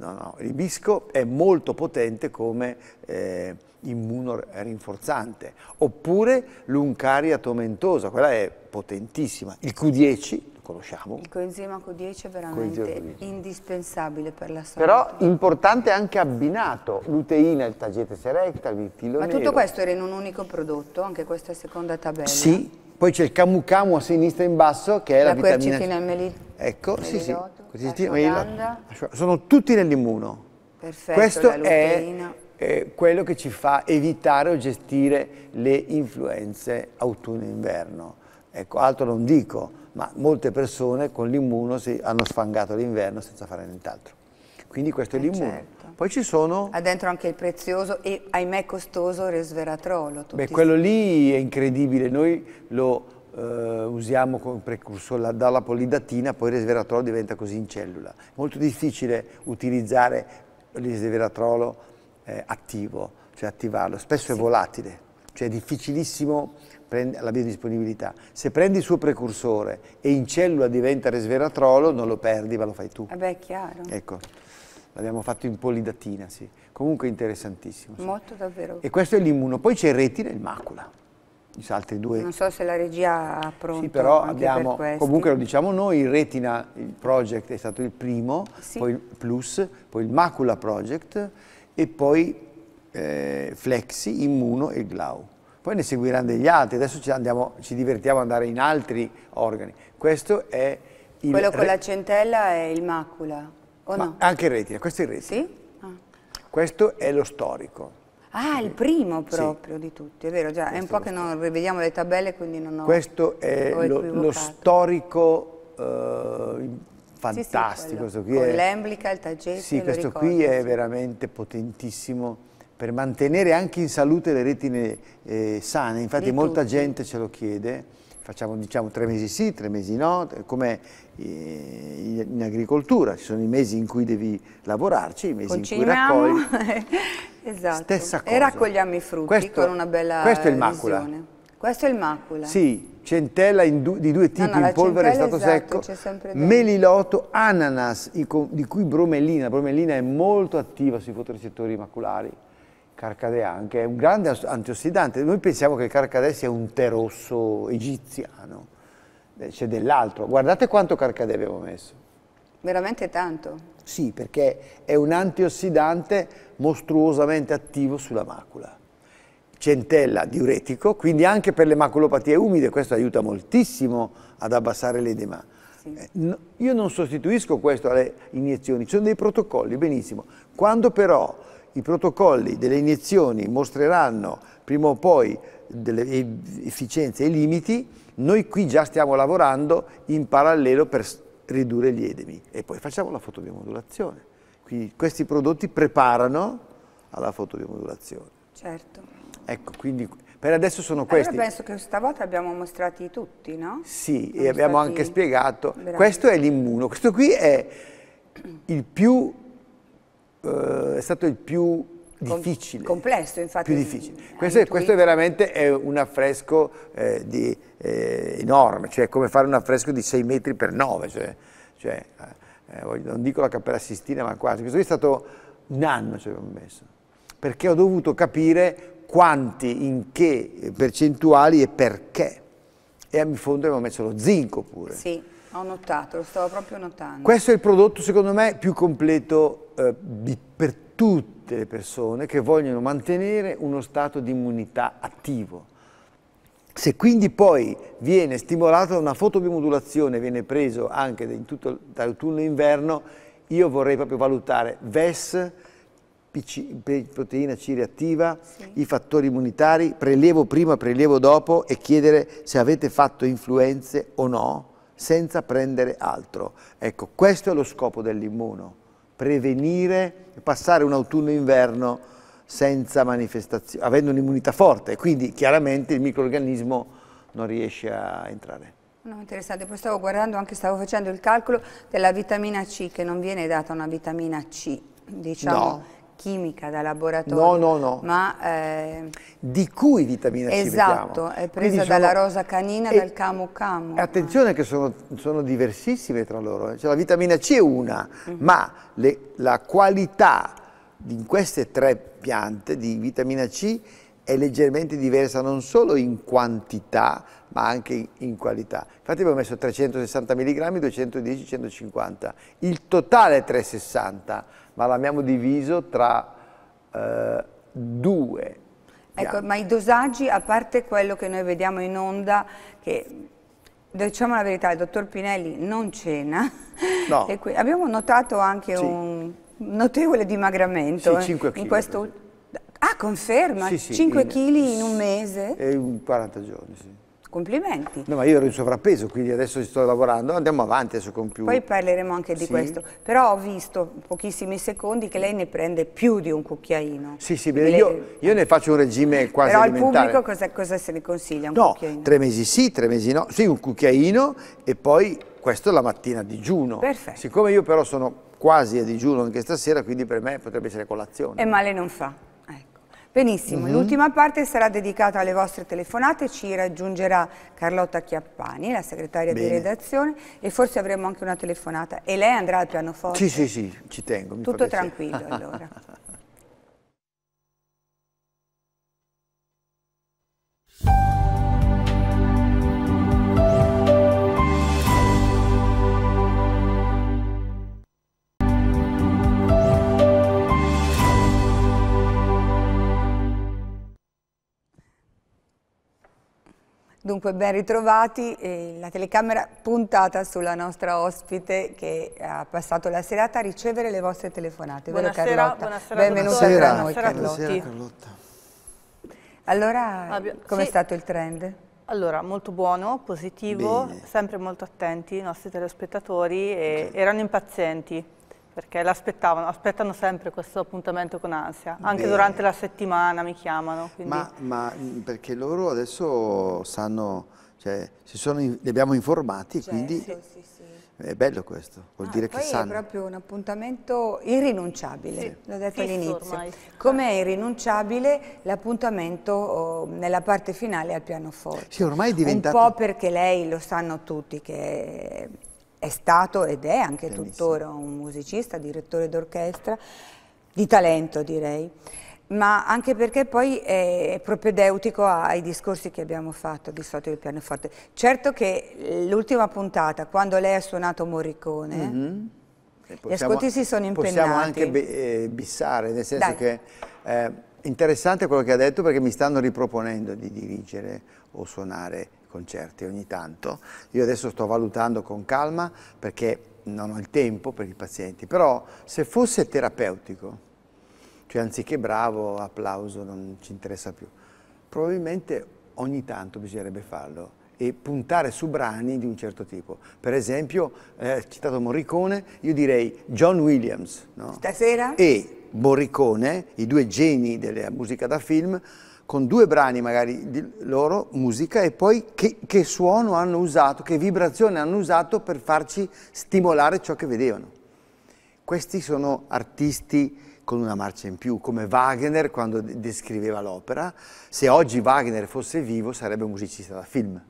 No, no, il bisco è molto potente come eh, immunorinforzante, oppure l'uncaria tomentosa, quella è potentissima, il Q10 lo conosciamo. Il coenzima Q10 è veramente Q10. indispensabile per la salute. Però importante anche abbinato, luteina, il tagete serecta, il vitillonero. Ma tutto questo era in un unico prodotto, anche questa seconda tabella? Sì, poi c'è il camu camu a sinistra in basso che è la, la vitamina C. La quercetina Ecco, sì, sì. Sono tutti nell'immuno. Perfetto, Questo è eh, quello che ci fa evitare o gestire le influenze autunno-inverno. Ecco, altro non dico, ma molte persone con l'immuno hanno sfangato l'inverno senza fare nient'altro. Quindi questo è eh, l'immuno. Certo. Poi ci sono... Ha dentro anche il prezioso e ahimè costoso resveratrolo. Beh, quello lì è incredibile, noi lo eh, usiamo come precursore la dalapolidatina, poi il resveratrolo diventa così in cellula. È molto difficile utilizzare il resveratrolo eh, attivo, cioè attivarlo, spesso sì. è volatile, cioè è difficilissimo la biodisponibilità. Se prendi il suo precursore e in cellula diventa resveratrolo, non lo perdi, ma lo fai tu. Vabbè, eh chiaro. Ecco, l'abbiamo fatto in polidatina, sì. Comunque interessantissimo. Molto davvero. E questo è l'immuno. Poi c'è il retina e il macula altri due. Non so se la regia ha pronto. Sì, però abbiamo, comunque lo diciamo noi, il Retina il Project è stato il primo, sì. poi il Plus, poi il Macula Project e poi eh, Flexi, Immuno e Glau. Poi ne seguiranno degli altri, adesso ci, andiamo, ci divertiamo ad andare in altri organi. Questo è il... Quello con la centella è il Macula, o Ma no? Anche il Retina, questo è il Retina. Sì? Ah. Questo è lo storico. Ah, il primo proprio sì. di tutti, è vero, già, Questo è un po' che non rivediamo le tabelle, quindi non ho... Questo è lo, lo, storico eh, fantastico, sì, sì, questo è... l'emblica, il taggetto, Sì, questo ricordo, qui è veramente potentissimo per mantenere anche in salute le retine eh, sane, infatti di molta tutti. gente ce lo chiede, facciamo diciamo tre mesi sì, tre mesi no, eh, come in agricoltura, ci sono i mesi in cui devi lavorarci, i mesi Conciniamo. in cui raccogli. esatto. Stessa cosa. E raccogliamo i frutti questo, con una bella Questo è il macula. Visione. Questo è il macula. Sì, centella du di due tipi no, no, in polvere e stato esatto, secco, meliloto, ananas, di cui bromellina. La bromellina è molto attiva sui fotorecettori maculari. Carcadea anche, è un grande antiossidante. Noi pensiamo che il carcadea sia un tè rosso egiziano eh, c'è dell'altro. Guardate quanto carcade abbiamo messo. Veramente tanto. Sì, perché è un antiossidante mostruosamente attivo sulla macula. Centella diuretico, quindi anche per le maculopatie umide questo aiuta moltissimo ad abbassare l'edema. Sì. Eh, no, io non sostituisco questo alle iniezioni, ci sono dei protocolli, benissimo. Quando però i protocolli delle iniezioni mostreranno prima o poi delle efficienze e limiti, noi qui già stiamo lavorando in parallelo per ridurre gli edemi e poi facciamo la fotobiomodulazione. Quindi questi prodotti preparano alla fotobiomodulazione. Certo. Ecco, quindi per adesso sono questi. Io penso che stavolta abbiamo mostrati tutti, no? Sì, sono e abbiamo anche spiegato. Bravi. Questo è l'immuno, questo qui è il più, eh, è stato il più difficile. Complesso, infatti. Più difficile. Questo, eh, questo è veramente è un affresco eh, di, eh, enorme, cioè come fare un affresco di 6 metri per 9. Cioè, cioè, eh, eh non dico la Cappella Sistina, ma quasi. Questo è stato un anno ci abbiamo messo, perché ho dovuto capire quanti, in che percentuali e perché. E a fondo abbiamo messo lo zinco pure. Sì, ho notato, lo stavo proprio notando. Questo è il prodotto, secondo me, più completo eh, di, per tutti tutte le persone che vogliono mantenere uno stato di immunità attivo. Se quindi poi viene stimolata una fotobiomodulazione, viene preso anche in tutto, dall'autunno e inverno, io vorrei proprio valutare VES, PC, proteina C reattiva, sì. i fattori immunitari, prelievo prima, prelievo dopo e chiedere se avete fatto influenze o no, senza prendere altro. Ecco, questo è lo scopo dell'immuno, prevenire passare un autunno-inverno senza manifestazione, avendo un'immunità forte, quindi chiaramente il microorganismo non riesce a entrare. No, interessante, poi stavo guardando anche, stavo facendo il calcolo della vitamina C, che non viene data una vitamina C, diciamo, no chimica da laboratorio. No, no, no. Ma, eh, di cui vitamina C Esatto, è presa Quindi dalla sono, rosa canina e dal camu camu. Attenzione che sono, sono diversissime tra loro. Eh. Cioè, la vitamina C è una, mm -hmm. ma le, la qualità di queste tre piante di vitamina C è leggermente diversa non solo in quantità ma anche in qualità. Infatti abbiamo messo 360 mg, 210, 150, il totale 360 ma l'abbiamo diviso tra eh, due. Ecco, ma i dosaggi, a parte quello che noi vediamo in onda, che diciamo la verità, il dottor Pinelli non cena, no. abbiamo notato anche sì. un notevole dimagramento sì, 5 eh, kg. Questo... Ah, conferma? Sì, sì, 5 kg in... in un mese? In 40 giorni, sì complimenti. No, ma io ero in sovrappeso, quindi adesso ci sto lavorando, andiamo avanti su computer. Poi parleremo anche di sì. questo, però ho visto pochissimi secondi che lei ne prende più di un cucchiaino. Sì, sì, bene, lei... io, io, ne faccio un regime quasi però alimentare. Però al pubblico cosa, cosa, se ne consiglia? Un no, cucchiaino? tre mesi sì, tre mesi no, sì, un cucchiaino e poi questo la mattina a digiuno. Perfetto. Siccome io però sono quasi a digiuno anche stasera, quindi per me potrebbe essere colazione. E male non fa. Benissimo, mm -hmm. l'ultima parte sarà dedicata alle vostre telefonate, ci raggiungerà Carlotta Chiappani, la segretaria Bene. di redazione e forse avremo anche una telefonata e lei andrà al pianoforte? Sì, sì, sì, ci tengo. Tutto tranquillo allora. Thank you. Dunque ben ritrovati, eh, la telecamera puntata sulla nostra ospite che ha passato la serata a ricevere le vostre telefonate. Buonasera, Vero Carlotta? buonasera. Benvenuta buonasera. tra noi buonasera Carlotta. Buonasera Carlotta. Allora, come è sì. stato il trend? Allora, molto buono, positivo, Bene. sempre molto attenti i nostri telespettatori e okay. erano impazienti perché l'aspettavano, aspettano sempre questo appuntamento con ansia, anche Beh. durante la settimana mi chiamano. Ma, ma, mm, perché loro adesso sanno, cioè, in, li abbiamo informati, cioè, quindi... Sì, sì, sì. È bello questo, vuol ah, dire che sanno. Poi è proprio un appuntamento irrinunciabile, sì. l'ho detto all'inizio. Com'è irrinunciabile l'appuntamento oh, nella parte finale al pianoforte. Sì, ormai è diventato... Un po' perché lei, lo sanno tutti, che è stato ed è anche Bellissimo. tuttora un musicista, direttore d'orchestra, di talento direi, ma anche perché poi è propedeutico ai discorsi che abbiamo fatto di solito il pianoforte. Certo che l'ultima puntata, quando lei ha suonato Morricone, mm -hmm. possiamo, gli ascolti si sono impegnati. Possiamo anche eh, bissare, nel senso Dai. che... Eh, interessante quello che ha detto perché mi stanno riproponendo di dirigere o suonare concerti ogni tanto. Io adesso sto valutando con calma perché non ho il tempo per i pazienti, però se fosse terapeutico, cioè anziché bravo, applauso, non ci interessa più, probabilmente ogni tanto bisognerebbe farlo e puntare su brani di un certo tipo. Per esempio, eh, citato Morricone, io direi John Williams. No? Stasera? E Morricone, i due geni della musica da film, con due brani magari di loro, musica, e poi che, che suono hanno usato, che vibrazione hanno usato per farci stimolare ciò che vedevano. Questi sono artisti con una marcia in più, come Wagner quando descriveva l'opera. Se oggi Wagner fosse vivo sarebbe un musicista da film.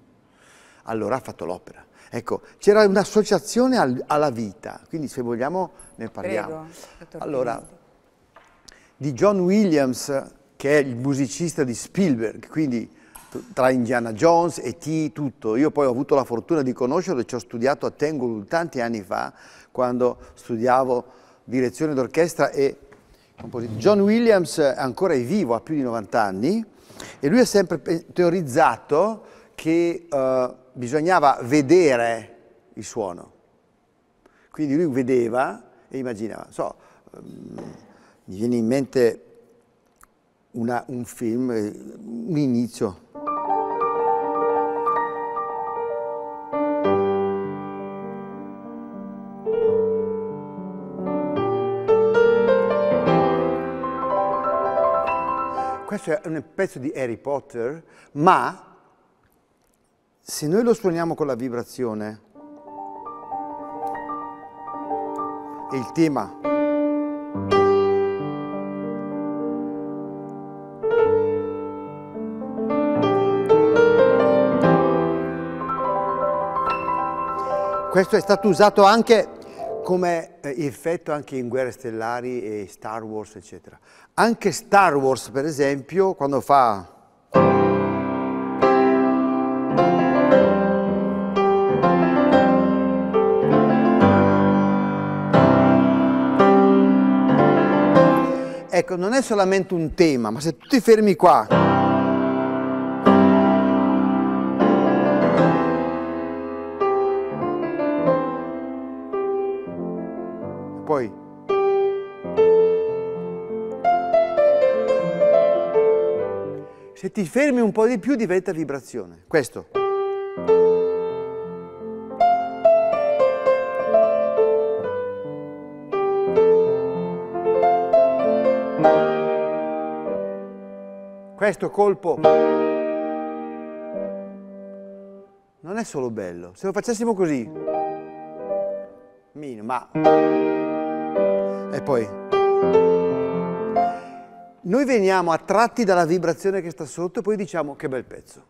Allora ha fatto l'opera. Ecco, c'era un'associazione al, alla vita, quindi se vogliamo ne parliamo. Prego, allora, di John Williams che è il musicista di Spielberg, quindi tra Indiana Jones e T, tutto. Io poi ho avuto la fortuna di conoscerlo e ci ho studiato a Tengul tanti anni fa, quando studiavo direzione d'orchestra e composizione. John Williams è ancora vivo, ha più di 90 anni, e lui ha sempre teorizzato che eh, bisognava vedere il suono. Quindi lui vedeva e immaginava. So, um, mi viene in mente una, un film, eh, un inizio. Questo è un pezzo di Harry Potter, ma se noi lo suoniamo con la vibrazione e il tema Questo è stato usato anche come eh, effetto anche in Guerre Stellari e Star Wars, eccetera. Anche Star Wars, per esempio, quando fa... Ecco, non è solamente un tema, ma se tu ti fermi qua... ti fermi un po' di più diventa vibrazione. Questo. Questo colpo non è solo bello. Se lo facessimo così, mino, ma... E poi noi veniamo attratti dalla vibrazione che sta sotto e poi diciamo che bel pezzo.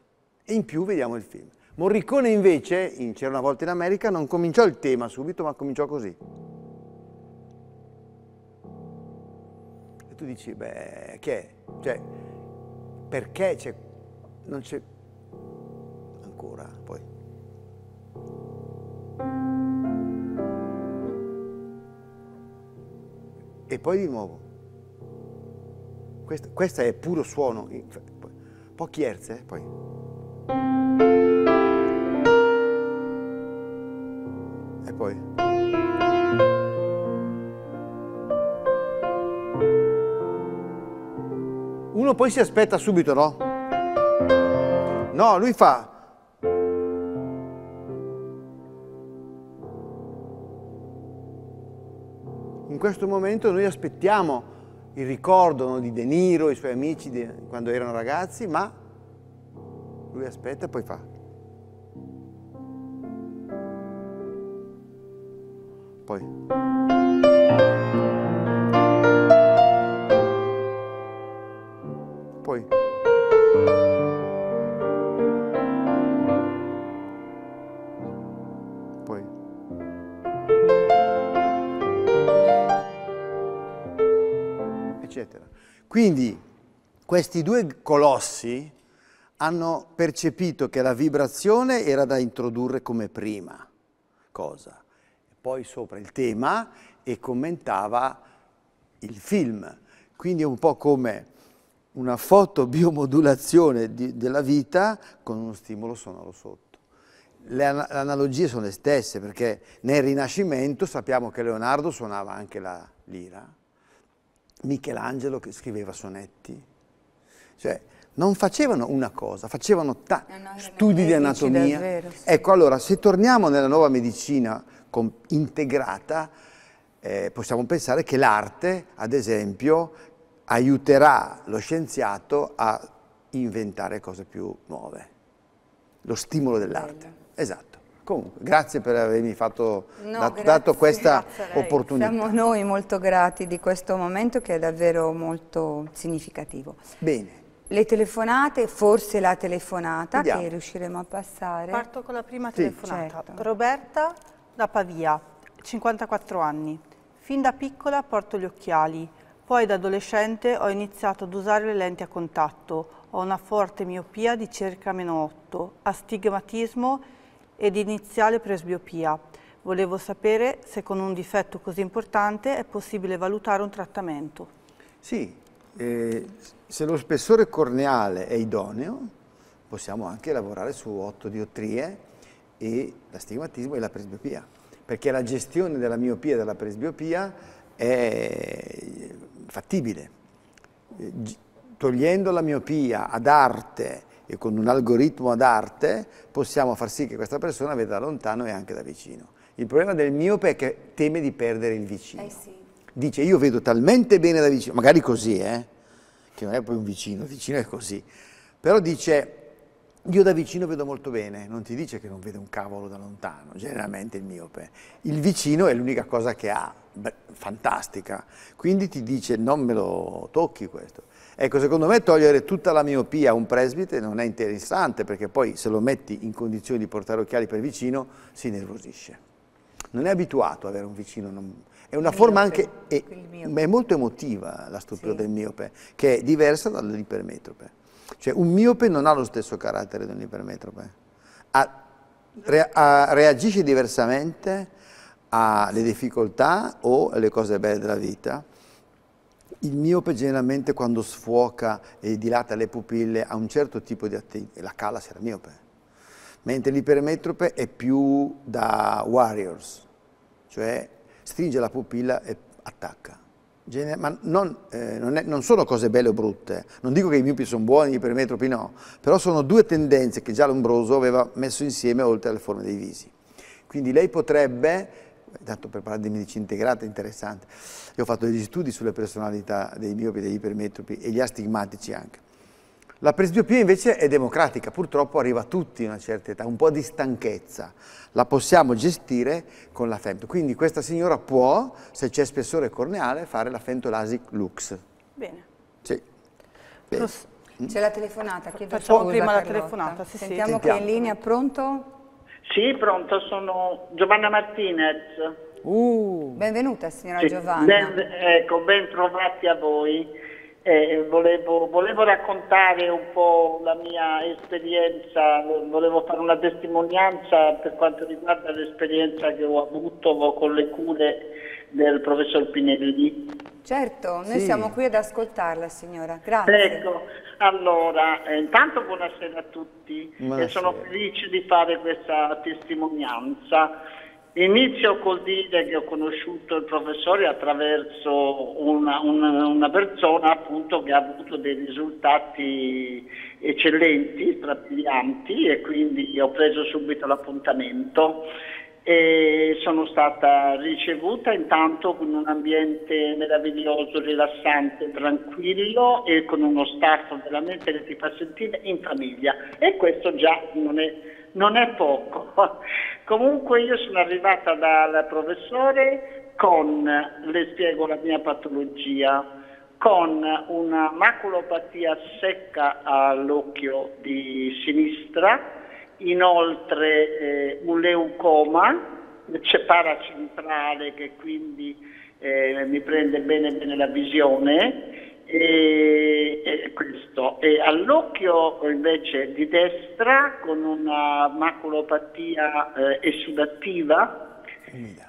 E in più vediamo il film. Morricone invece, in C'era una volta in America, non cominciò il tema subito, ma cominciò così. E tu dici, beh, che è? Cioè, perché c'è... non c'è... ancora, poi... E poi di nuovo questo, questa è puro suono, pochi hertz, eh? poi. E poi. Uno poi si aspetta subito, no? No, lui fa. In questo momento noi aspettiamo il ricordo no, di De Niro, i suoi amici di, quando erano ragazzi, ma lui aspetta e poi fa. Poi. Quindi questi due colossi hanno percepito che la vibrazione era da introdurre come prima cosa, poi sopra il tema e commentava il film. Quindi è un po' come una fotobiomodulazione di, della vita con uno stimolo sonoro sotto. Le an analogie sono le stesse perché nel Rinascimento sappiamo che Leonardo suonava anche la lira Michelangelo che scriveva sonetti. Cioè, non facevano una cosa, facevano ta- no, no, studi di anatomia. Davvero, sì. Ecco, allora, se torniamo nella nuova medicina integrata, eh, possiamo pensare che l'arte, ad esempio, aiuterà lo scienziato a inventare cose più nuove. Lo stimolo dell'arte. Esatto. Comunque, grazie per avermi fatto, no, dato, grazie, dato, questa opportunità. Siamo noi molto grati di questo momento che è davvero molto significativo. Bene. Le telefonate, forse la telefonata Vediamo. che riusciremo a passare. Parto con la prima sì. telefonata. Certo. Roberta da Pavia, 54 anni. Fin da piccola porto gli occhiali, poi da adolescente ho iniziato ad usare le lenti a contatto. Ho una forte miopia di circa meno 8, astigmatismo ed iniziale presbiopia. Volevo sapere se con un difetto così importante è possibile valutare un trattamento. Sì, eh, se lo spessore corneale è idoneo, possiamo anche lavorare su 8 diottrie e l'astigmatismo e la presbiopia, perché la gestione della miopia e della presbiopia è fattibile. Eh, togliendo la miopia ad arte e con un algoritmo ad arte possiamo far sì che questa persona veda da lontano e anche da vicino. Il problema del miope è che teme di perdere il vicino. Eh sì. Dice io vedo talmente bene da vicino, magari così, eh, che non è poi un vicino, vicino è così, però dice io da vicino vedo molto bene, non ti dice che non vede un cavolo da lontano, generalmente il miope. Il vicino è l'unica cosa che ha, beh, fantastica, quindi ti dice non me lo tocchi questo. Ecco, secondo me togliere tutta la miopia a un presbite non è interessante, perché poi se lo metti in condizione di portare occhiali per vicino, si nervosisce. Non è abituato ad avere un vicino, non... è una il forma miope, anche, è, è, molto emotiva la struttura sì. del miope, che è diversa dall'ipermetrope. Cioè un miope non ha lo stesso carattere di un ipermetrope, ha, re, ha, reagisce diversamente alle difficoltà o alle cose belle della vita il miope generalmente quando sfuoca e dilata le pupille ha un certo tipo di attenzione, la cala si era miope, mentre l'ipermetrope è più da warriors, cioè stringe la pupilla e attacca. Gener ma non, eh, non, è, non, sono cose belle o brutte, non dico che i miopi sono buoni, gli ipermetropi no, però sono due tendenze che già l'ombroso aveva messo insieme oltre alle forme dei visi. Quindi lei potrebbe tanto per parlare di medicina integrata interessante, io ho fatto degli studi sulle personalità dei miopi, degli ipermetropi e gli astigmatici anche. La presbiopia invece è democratica, purtroppo arriva a tutti a una certa età, un po' di stanchezza, la possiamo gestire con la femto. Quindi questa signora può, se c'è spessore corneale, fare la femtolasic lux. Bene. Sì. Bene. C'è la telefonata, chiedo Facciamo prima la telefonata, sì, Sentiamo sì. che è in linea, pronto? Sì, pronto, sono Giovanna Martinez. Uh, benvenuta signora sì, Giovanna. Ben, ecco, ben trovati a voi. Eh, volevo, volevo, raccontare un po' la mia esperienza, volevo fare una testimonianza per quanto riguarda l'esperienza che ho avuto con le cure del professor Pinelli? Certo, noi sì. siamo qui ad ascoltarla signora, grazie. Ecco, allora, eh, intanto buonasera a tutti buonasera. e sono felice di fare questa testimonianza. Inizio col dire che ho conosciuto il professore attraverso una, una, una persona appunto che ha avuto dei risultati eccellenti, strabilianti e quindi ho preso subito l'appuntamento e sono stata ricevuta intanto con un ambiente meraviglioso, rilassante, tranquillo e con uno staff veramente che ti fa sentire in famiglia e questo già non è, non è poco. Comunque io sono arrivata dal professore con, le spiego la mia patologia, con una maculopatia secca all'occhio di sinistra inoltre eh, un leucoma, c'è paracentrale che quindi eh, mi prende bene, bene la visione. E, e questo. E all'occhio invece di destra con una maculopatia eh, esudattiva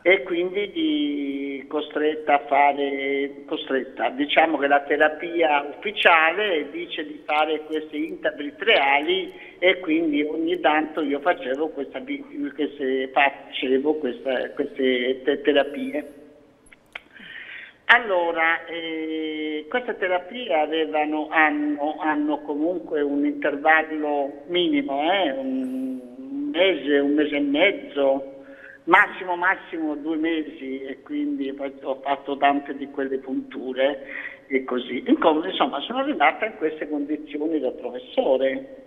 e quindi costretta a fare, costretta, diciamo che la terapia ufficiale dice di fare questi intabrit reali e quindi ogni tanto io facevo, questa, queste, facevo questa, queste terapie. Allora, eh, queste terapie avevano, hanno, hanno, comunque un intervallo minimo, eh, un mese, un mese e mezzo, massimo massimo due mesi e quindi ho fatto tante di quelle punture e così. Insomma, sono arrivata in queste condizioni da professore.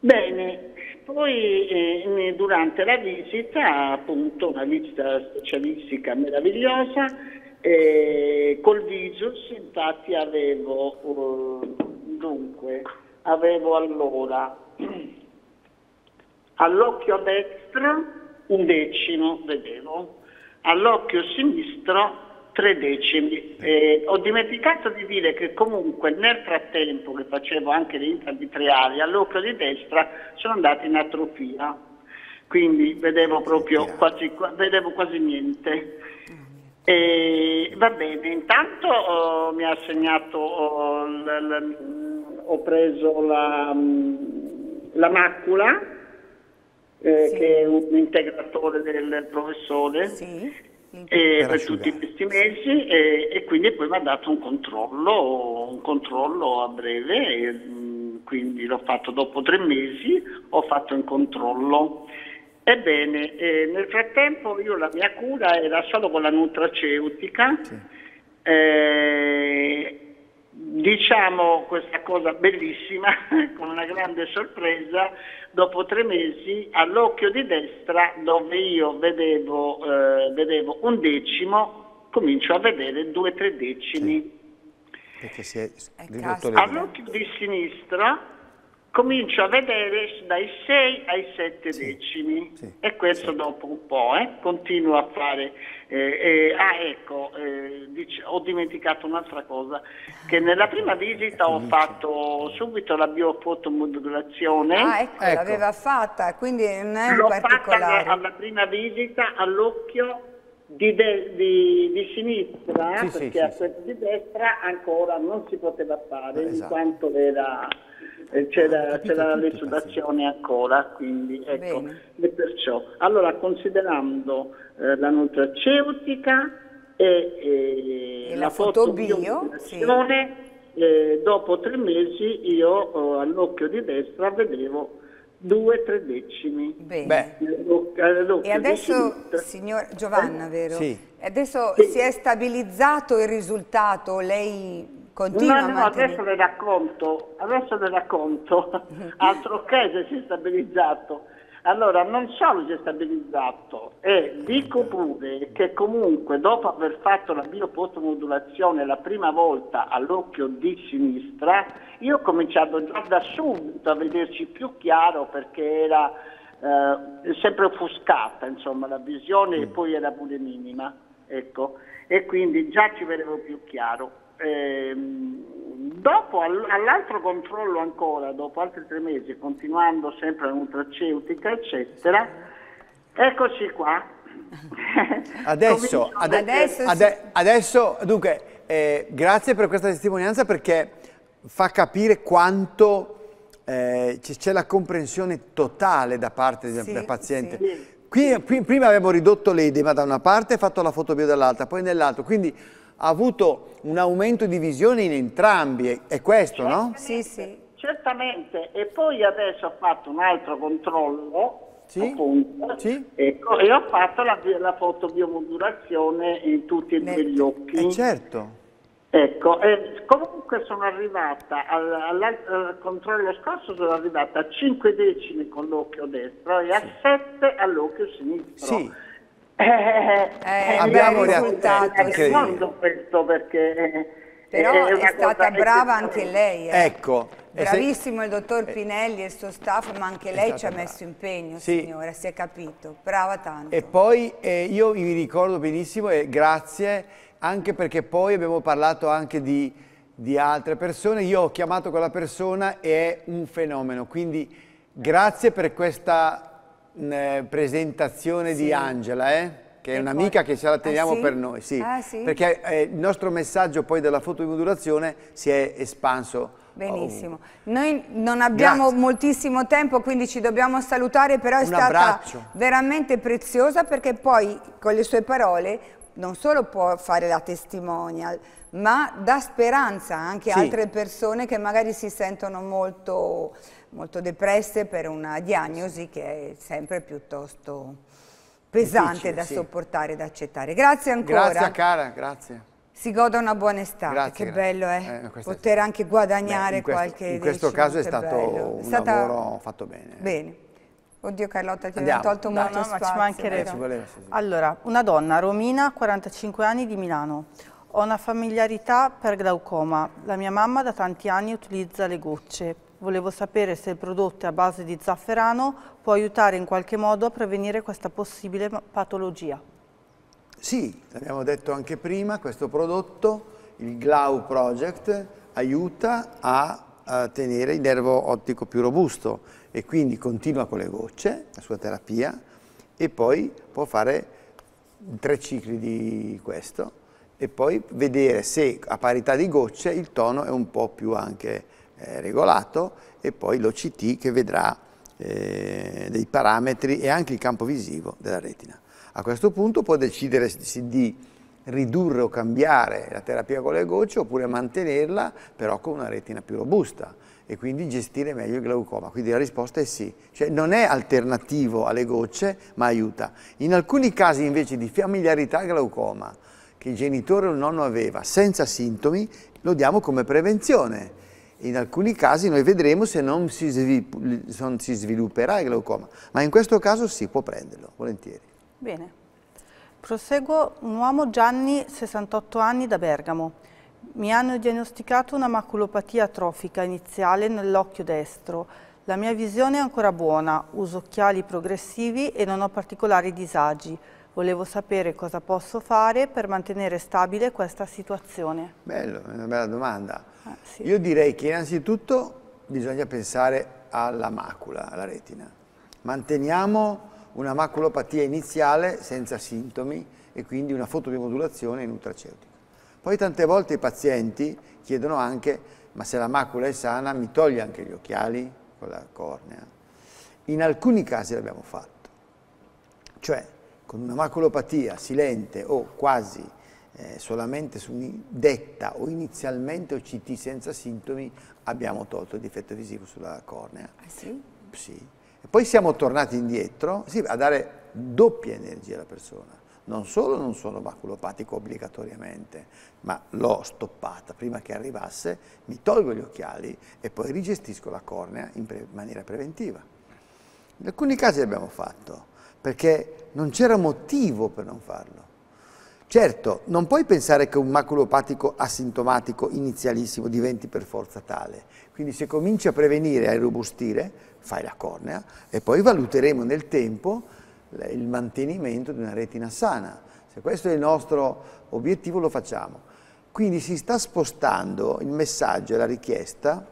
Bene, poi eh, durante la visita, appunto una visita specialistica meravigliosa, eh, col Visus infatti avevo, eh, dunque, avevo allora all'occhio destro un decimo, vedevo, all'occhio sinistro tre decimi. Eh. eh, ho dimenticato di dire che comunque nel frattempo che facevo anche le intravitriali all'occhio di destra sono andata in atrofia, quindi vedevo proprio quasi, vedevo quasi niente. Eh. E, va bene, intanto oh, mi ha assegnato, oh, l, l, ho preso la, mm, la macula, eh, sì. che è un integratore del, del professore. Sì. Mm. eh, per, tutti questi mesi eh, e, quindi poi mi ha dato un controllo, un controllo a breve, e, mm, quindi l'ho fatto dopo tre mesi, ho fatto un controllo. Ebbene, eh, nel frattempo io la mia cura era solo con la nutraceutica. Sì. Eh, diciamo questa cosa bellissima, con una grande sorpresa, dopo tre mesi all'occhio di destra dove io vedevo, eh, vedevo un decimo, comincio a vedere due tre decimi. Sì. All'occhio di sinistra comincio a vedere dai 6 ai 7 sì, decimi sì, e questo sì. dopo un po', eh, continuo a fare. Eh, eh, ah ecco, eh, dice, ho dimenticato un'altra cosa, che ah, nella prima ecco, visita ecco, ho fatto subito la biofotomodulazione. Ah ecco, ecco. l'aveva fatta, quindi non è un particolare. Fatta alla prima visita all'occhio di, de, di, di, sinistra, eh, perché a quello di destra ancora non si poteva fare, eh, esatto. in quanto era eh, ah, c'è la, c'è la l'esudazione ancora, quindi ecco. Perciò, allora considerando eh, la nutraceutica e, e la, la fotobio, sì. eh, dopo tre mesi io oh, all'occhio di destra vedevo due tre decimi. Bene. E adesso, signor Giovanna, vero? Sì. Adesso sì. si è stabilizzato il risultato, lei Continua, no, no, adesso le racconto, adesso le racconto, altro che se si è stabilizzato. Allora, non solo si è stabilizzato, e dico pure che comunque dopo aver fatto la biopotmodulazione la prima volta all'occhio di sinistra, io ho cominciato già da subito a vederci più chiaro perché era eh, sempre offuscata, insomma, la visione e mm. poi era pure minima, ecco, e quindi già ci vedevo più chiaro ehm, dopo all'altro controllo ancora, dopo altri tre mesi, continuando sempre la nutraceutica, eccetera, eccoci qua. Adesso, ade adesso, ade adesso, dunque, eh, grazie per questa testimonianza perché fa capire quanto eh, c'è la comprensione totale da parte del, sì, del paziente. Sì. Qui, prima abbiamo ridotto l'edema da una parte e fatto la fotobio dall'altra, poi nell'altro, quindi ha avuto un aumento di visione in entrambi, è questo, no? Sì, sì. Certamente, e poi adesso ho fatto un altro controllo, sì? appunto, sì? Ecco, e, e, ho fatto la, la fotobiomodulazione in tutti e due gli occhi. Eh, certo. Ecco, eh, comunque sono arrivata al, al, al, controllo scorso sono arrivata a 5 decimi con l'occhio destro e a 7 all'occhio sinistro. Sì. Eh, eh, eh, eh, eh abbiamo raccontato eh, mondo questo perché però è, è stata brava anche lei eh. ecco bravissimo il dottor Pinelli e il suo staff ma anche lei ci ha messo brava. impegno sì. signora si è capito brava tanto e poi io vi ricordo benissimo e grazie anche perché poi abbiamo parlato anche di, di altre persone io ho chiamato quella persona e è un fenomeno quindi grazie per questa eh, presentazione sì. di Angela, eh? che è un'amica che ce la teniamo ah, sì? per noi, sì. Ah, sì? perché eh, il nostro messaggio poi della foto di modulazione si è espanso. Benissimo, oh. noi non oh. abbiamo Grazie. moltissimo tempo quindi ci dobbiamo salutare, però è Un stata abbraccio. veramente preziosa perché poi con le sue parole non solo può fare la testimonial, ma dà speranza anche a sì. altre persone che magari si sentono molto molto depresse per una diagnosi che è sempre piuttosto pesante da sì. sopportare e da accettare. Grazie ancora. Grazie cara, grazie. Si goda una buona estate, grazie, che grazie. bello eh, eh poter anche guadagnare Beh, in questo, qualche In questo caso è stato bello. un Stata... lavoro fatto bene. Bene. Oddio Carlotta ti abbiamo tolto molto no, no, spazio. Ma ci mancherebbe. Ci voleva, sì, sì. Allora, una donna, Romina, 45 anni, di Milano. Ho una familiarità per glaucoma. La mia mamma da tanti anni utilizza le gocce. Volevo sapere se il prodotto a base di zafferano può aiutare in qualche modo a prevenire questa possibile patologia. Sì, l'abbiamo detto anche prima, questo prodotto, il Glau Project, aiuta a, a tenere il nervo ottico più robusto e quindi continua con le gocce, la sua terapia, e poi può fare tre cicli di questo e poi vedere se a parità di gocce il tono è un po' più anche eh, regolato e poi l'OCT che vedrà eh, dei parametri e anche il campo visivo della retina. A questo punto può decidere di ridurre o cambiare la terapia con le gocce oppure mantenerla però con una retina più robusta e quindi gestire meglio il glaucoma. Quindi la risposta è sì, cioè non è alternativo alle gocce ma aiuta. In alcuni casi invece di familiarità al glaucoma che il genitore o il nonno aveva senza sintomi lo diamo come prevenzione in alcuni casi noi vedremo se non si, svilupperà il glaucoma, ma in questo caso si può prenderlo, volentieri. Bene. Proseguo, un uomo Gianni, 68 anni, da Bergamo. Mi hanno diagnosticato una maculopatia atrofica iniziale nell'occhio destro. La mia visione è ancora buona, uso occhiali progressivi e non ho particolari disagi. Volevo sapere cosa posso fare per mantenere stabile questa situazione. Bello, è una bella domanda. Ah, sì. Io direi che innanzitutto bisogna pensare alla macula, alla retina. Manteniamo una maculopatia iniziale senza sintomi e quindi una fotobiomodulazione in ultraceutica. Poi tante volte i pazienti chiedono anche ma se la macula è sana mi toglie anche gli occhiali con la cornea. In alcuni casi l'abbiamo fatto, cioè con una maculopatia silente o quasi eh, solamente su detta o inizialmente OCT senza sintomi abbiamo tolto il difetto visivo sulla cornea. Ah, sì? Sì. Poi siamo tornati indietro sì, a dare doppia energia alla persona. Non solo non sono maculopatico obbligatoriamente, ma l'ho stoppata prima che arrivasse, mi tolgo gli occhiali e poi rigestisco la cornea in pre maniera preventiva. In alcuni casi l'abbiamo fatto, perché non c'era motivo per non farlo. Certo, non puoi pensare che un maculopatico asintomatico inizialissimo diventi per forza tale. Quindi se cominci a prevenire e a irrobustire, fai la cornea e poi valuteremo nel tempo il mantenimento di una retina sana. Se questo è il nostro obiettivo lo facciamo. Quindi si sta spostando il messaggio e la richiesta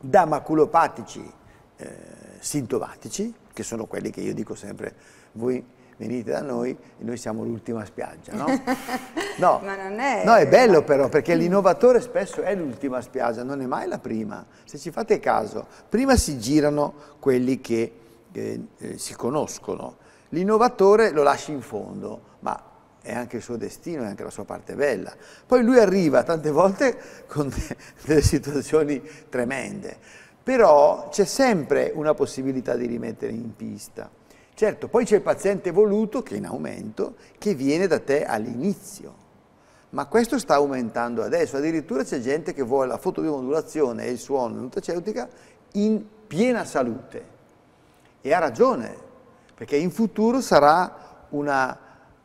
da maculopatici eh, sintomatici, che sono quelli che io dico sempre, voi venite da noi e noi siamo l'ultima spiaggia, no? no. Ma non è... No, è bello però, perché l'innovatore spesso è l'ultima spiaggia, non è mai la prima. Se ci fate caso, prima si girano quelli che eh, eh, si conoscono, l'innovatore lo lasci in fondo, ma è anche il suo destino, è anche la sua parte bella. Poi lui arriva tante volte con de delle situazioni tremende, però c'è sempre una possibilità di rimettere in pista. Certo, poi c'è il paziente voluto che è in aumento, che viene da te all'inizio, ma questo sta aumentando adesso, addirittura c'è gente che vuole la fotobiomodulazione e il suono nutraceutica in piena salute e ha ragione, perché in futuro sarà una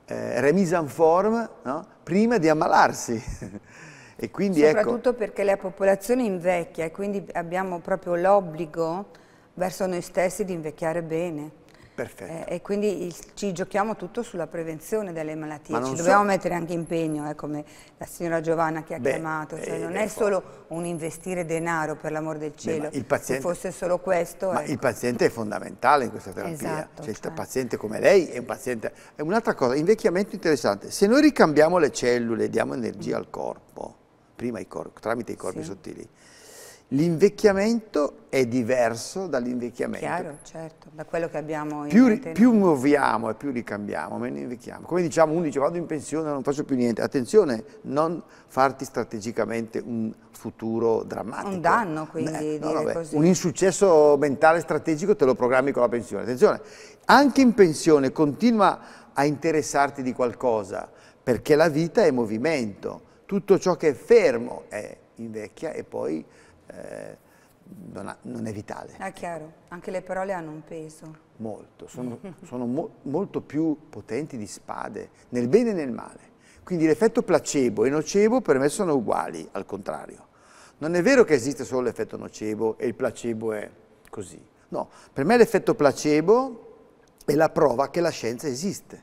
eh, remise en forme no? prima di ammalarsi. e quindi ecco Soprattutto ecco... perché la popolazione invecchia e quindi abbiamo proprio l'obbligo verso noi stessi di invecchiare bene. Perfetto. Eh, e quindi il, ci giochiamo tutto sulla prevenzione delle malattie, ci dobbiamo so... mettere anche impegno, eh, come la signora Giovanna che ha Beh, chiamato, cioè, eh, non è eh, solo un investire denaro per l'amor del cielo, Beh, paziente... se fosse solo questo... Ma ecco. il paziente è fondamentale in questa terapia, esatto, cioè, cioè... il certo. paziente come lei è un paziente... È un'altra cosa, invecchiamento interessante, se noi ricambiamo le cellule, e diamo energia mm. al corpo, prima i cor tramite i corpi sì. sottili, L'invecchiamento è diverso dall'invecchiamento. Chiaro, certo, da quello che abbiamo in più, Più muoviamo e più ricambiamo, meno invecchiamo. Come diciamo, uno dice vado in pensione, non faccio più niente. Attenzione, non farti strategicamente un futuro drammatico. Un danno, quindi, Beh, no, vabbè, Un insuccesso mentale strategico te lo programmi con la pensione. Attenzione, anche in pensione continua a interessarti di qualcosa, perché la vita è movimento. Tutto ciò che è fermo è invecchia e poi eh, non, ha, non, è vitale. È chiaro, anche le parole hanno un peso. Molto, sono, sono mo, molto più potenti di spade, nel bene e nel male. Quindi l'effetto placebo e nocebo per me sono uguali, al contrario. Non è vero che esiste solo l'effetto nocebo e il placebo è così. No, per me l'effetto placebo è la prova che la scienza esiste.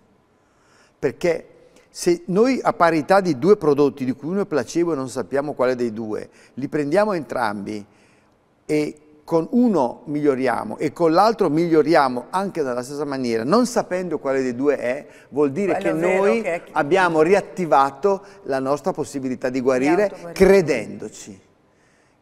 Perché se noi a parità di due prodotti, di cui uno è placebo e non sappiamo quale dei due, li prendiamo entrambi e con uno miglioriamo e con l'altro miglioriamo anche nella stessa maniera, non sapendo quale dei due è, vuol dire Quello che noi che è... abbiamo riattivato la nostra possibilità di guarire credendoci.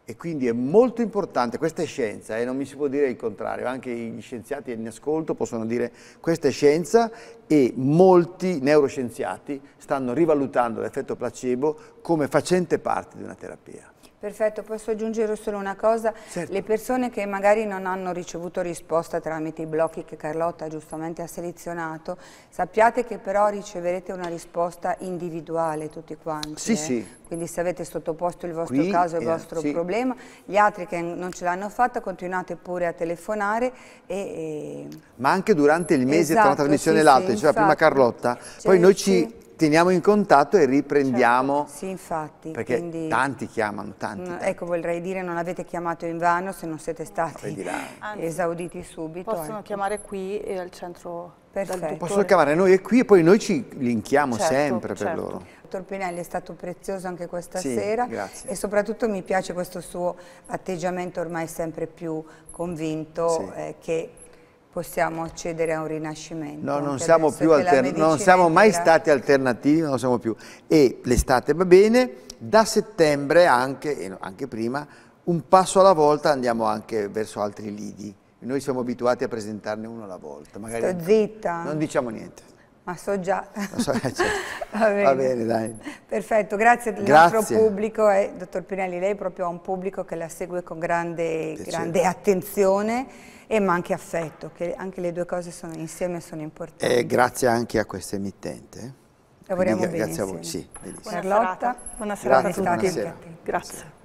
E quindi è molto importante, questa è scienza e non mi si può dire il contrario, anche gli scienziati in ascolto possono dire questa è scienza e molti neuroscienziati stanno rivalutando l'effetto placebo come facente parte di una terapia. Perfetto, posso aggiungere solo una cosa? Certo. Le persone che magari non hanno ricevuto risposta tramite i blocchi che Carlotta giustamente ha selezionato, sappiate che però riceverete una risposta individuale tutti quanti. Sì, eh? sì. Quindi se avete sottoposto il vostro Qui, caso, il eh, vostro sì. problema, gli altri che non ce l'hanno fatta continuate pure a telefonare. E, e... Ma anche durante il mese esatto, tra una esatto, trasmissione e l'altra, diceva infatti, prima Carlotta, poi noi ci teniamo in contatto e riprendiamo. Certo, sì, infatti. Perché quindi, tanti chiamano, tanti, mm, tanti, Ecco, vorrei dire non avete chiamato in vano se non siete stati Anzi, esauditi subito. Possono ecco. chiamare qui e eh, al centro Perfetto. Possono chiamare noi e qui e poi noi ci linkiamo certo, sempre certo. per loro. Dottor Pinelli è stato prezioso anche questa sì, sera grazie. e soprattutto mi piace questo suo atteggiamento ormai sempre più convinto sì. eh, che possiamo accedere a un rinascimento. No, non siamo, più non siamo, mai era... stati alternativi, non siamo più. E l'estate va bene, da settembre anche, e anche prima, un passo alla volta andiamo anche verso altri lidi. Noi siamo abituati a presentarne uno alla volta. Magari Sto zitta. Non diciamo niente. Ma so già. So, eh, certo. va, bene. va, bene. dai. Perfetto, grazie. al nostro pubblico è, eh, dottor Pinelli, lei proprio ha un pubblico che la segue con grande, grande attenzione e eh, ma anche affetto, che anche le due cose sono, insieme sono importanti. Eh, grazie anche a questa emittente. Lavoriamo Quindi, bene Grazie insieme. a voi, sì, benissimo. Buona Carlotta, serata, buona serata a tutti. Grazie.